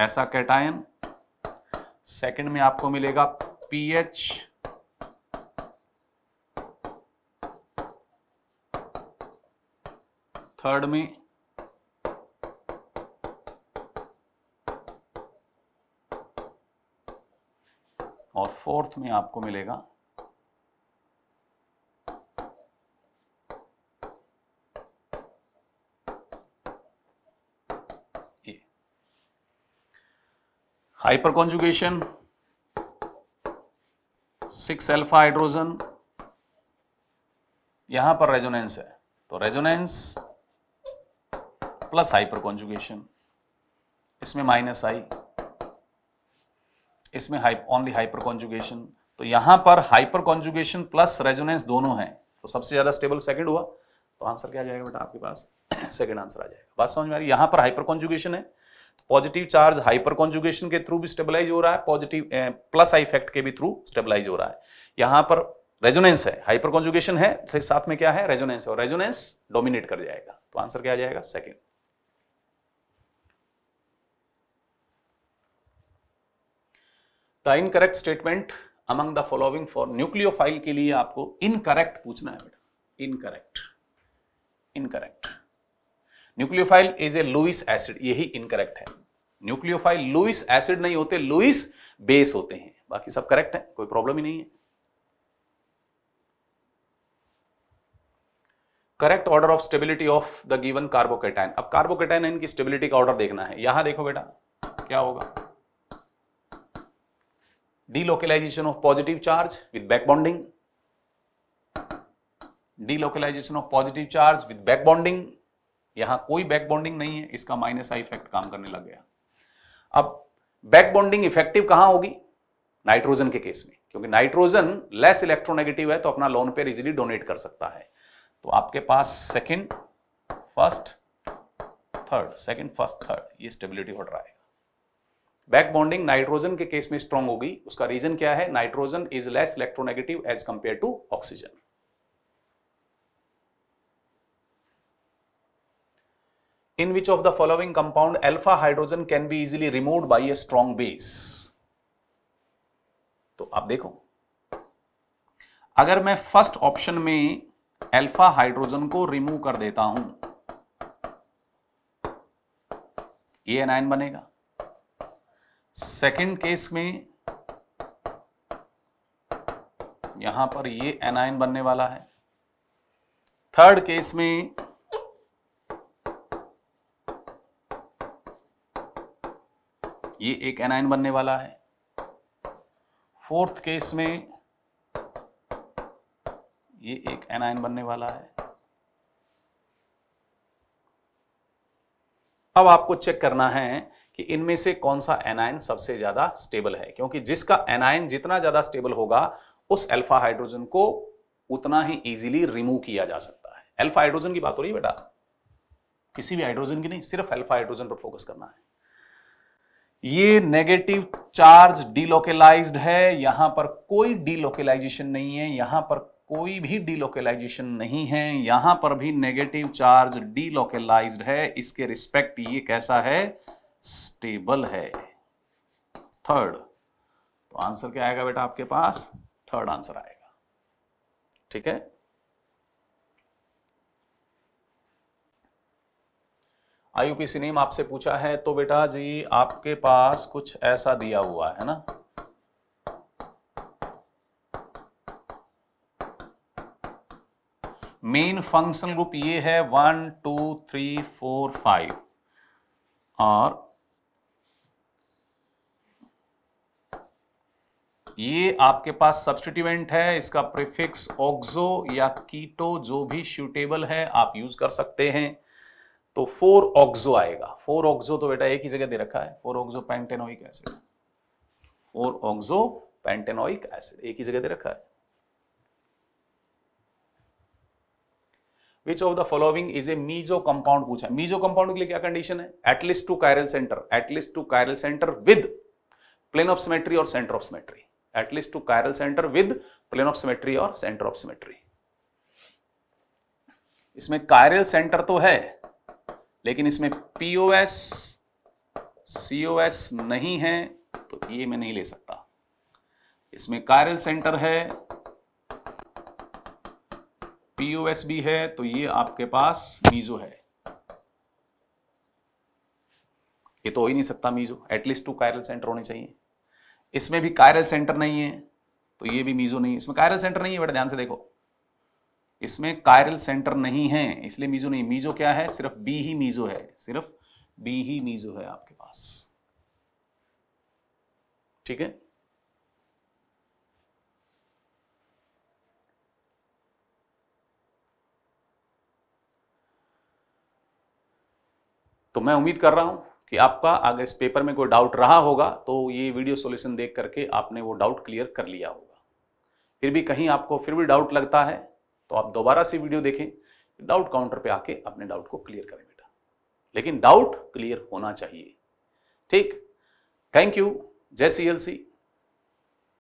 ऐसा कैटायन सेकंड में आपको मिलेगा पीएच थर्ड में और फोर्थ में आपको मिलेगा hyper conjugation six alpha hydrogen यहां पर रेजोनेंस है तो रेजोनेंस प्लस हाइपर कॉन्जुगेशन इसमें माइनस आई इसमें ओनली हाइपर कॉन्जुगेशन तो यहां पर हाइपर कॉन्जुगेशन प्लस रेजोनेंस दोनों हैं तो सबसे ज्यादा स्टेबल सेकंड हुआ तो आंसर क्या आ जाएगा बेटा आपके पास सेकंड आंसर आ जाएगा बात समझ में आ रही है यहां पर हाइपर कॉन्जुगेशन है पॉजिटिव चार्ज हाइपर कॉन्जुगेशन के थ्रू भी स्टेबलाइज हो रहा है पॉजिटिव प्लस आई इफेक्ट के भी थ्रू स्टेबलाइज हो रहा है यहां पर रेजोनेंस है हाइपर कॉन्जुगेशन है तो साथ में क्या है रेजोनेंस और रेजोनेंस डोमिनेट कर जाएगा तो आंसर क्या आ जाएगा second the incorrect statement among the following for nucleophile के लिए आपको इनकरेक्ट पूछना है बेटा incorrect incorrect nucleophile is a Lewis acid यही इनकरेक्ट है न्यूक्लियोफाइल लुइस एसिड नहीं होते लुइस बेस होते हैं बाकी सब करेक्ट है कोई प्रॉब्लम ही नहीं है correct order of stability of the given carbocation अब कार्बोकेटाइन इनकी स्टेबिलिटी का ऑर्डर देखना है यहां देखो बेटा क्या होगा delocalisation of positive charge with back bonding delocalization of positive charge with यहां कोई बैक बॉन्डिंग नहीं है इसका माइनस आई इफेक्ट काम करने लग गया अब बैक बॉन्डिंग इफेक्टिव कहां होगी नाइट्रोजन के केस में क्योंकि नाइट्रोजन लेस इलेक्ट्रोनेगेटिव है तो अपना लोन पेयर इजिली डोनेट कर सकता है तो आपके पास second first third second first third ये स्टेबिलिटी ऑर्डर आएगा बैक बॉन्डिंग नाइट्रोजन के केस में स्ट्रांग होगी उसका रीजन क्या है nitrogen is less electronegative as compared to oxygen in which of the following compound alpha hydrogen can be easily removed by a strong base तो आप देखो अगर मैं फर्स्ट ऑप्शन में अल्फा हाइड्रोजन को रिमूव कर देता हूं ये एनायन बनेगा सेकंड केस में यहां पर ये एनायन बनने वाला है थर्ड केस में ये एक एनाइन बनने वाला है फोर्थ केस में ये एक एनाइन बनने वाला है अब आपको चेक करना है कि इनमें से कौन सा एनाइन सबसे ज्यादा स्टेबल है क्योंकि जिसका एनाइन जितना ज्यादा स्टेबल होगा उस अल्फा हाइड्रोजन को उतना ही इजीली रिमूव किया जा सकता है अल्फा हाइड्रोजन की बात हो रही है बेटा किसी भी हाइड्रोजन की नहीं सिर्फ अल्फा हाइड्रोजन पर फोकस करना है ये नेगेटिव चार्ज डीलोकेलाइज्ड है यहां पर कोई डीलोकेलाइजेशन नहीं है यहां पर कोई भी डीलोकेलाइजेशन नहीं है यहां पर भी नेगेटिव चार्ज डीलोकेलाइज्ड है इसके रिस्पेक्ट ये कैसा है स्टेबल है थर्ड तो आंसर क्या आएगा बेटा आपके पास थर्ड आंसर आएगा ठीक है आईयूपीसी नेम आपसे पूछा है तो बेटा जी आपके पास कुछ ऐसा दिया हुआ है ना मेन फंक्शन ग्रुप ये है one two three four five और ये आपके पास सब्सटीट्यूएंट है इसका प्रीफिक्स ऑक्सो या कीटो जो भी शूटेबल है आप यूज कर सकते हैं तो फोर ऑक्सो आएगा फोर ऑक्सो तो बेटा एक ही जगह दे रखा है four oxo pentanoic acid four oxo pentanoic acid एक ही जगह दे रखा है which of the following is a meso compound पूछा है मीजो कंपाउंड के लिए क्या कंडीशन है at least two chiral centre at least two chiral centre with plane of symmetry और centre of symmetry at least two chiral centre with plane of symmetry और centre of symmetry इसमें chiral centre तो है लेकिन इसमें पीओएस सीओएस एस एस नहीं है तो ये e मैं नहीं ले सकता इसमें कायरल सेंटर है पीओएस एस भी है तो ये आपके पास मीजो है ये तो हो ही नहीं सकता meso at least two chiral centre होने चाहिए इसमें भी कायरल सेंटर नहीं है तो ये भी मीजो नहीं है इसमें कायरल सेंटर नहीं है बेटा ध्यान से देखो इसमें कायरल सेंटर नहीं है इसलिए मीजो नहीं मीजो क्या है सिर्फ बी ही मीजो है सिर्फ बी ही मीजो है आपके पास ठीक है तो मैं उम्मीद कर रहा हूं कि आपका अगर इस पेपर में कोई डाउट रहा होगा तो ये वीडियो सॉल्यूशन देख करके आपने वो डाउट क्लियर कर लिया होगा फिर भी कहीं आपको फिर भी डाउट लगता है तो आप दोबारा से वीडियो देखें डाउट काउंटर पे आके अपने डाउट को क्लियर करें बेटा लेकिन डाउट क्लियर होना चाहिए ठीक थैंक यू जय सी एल सी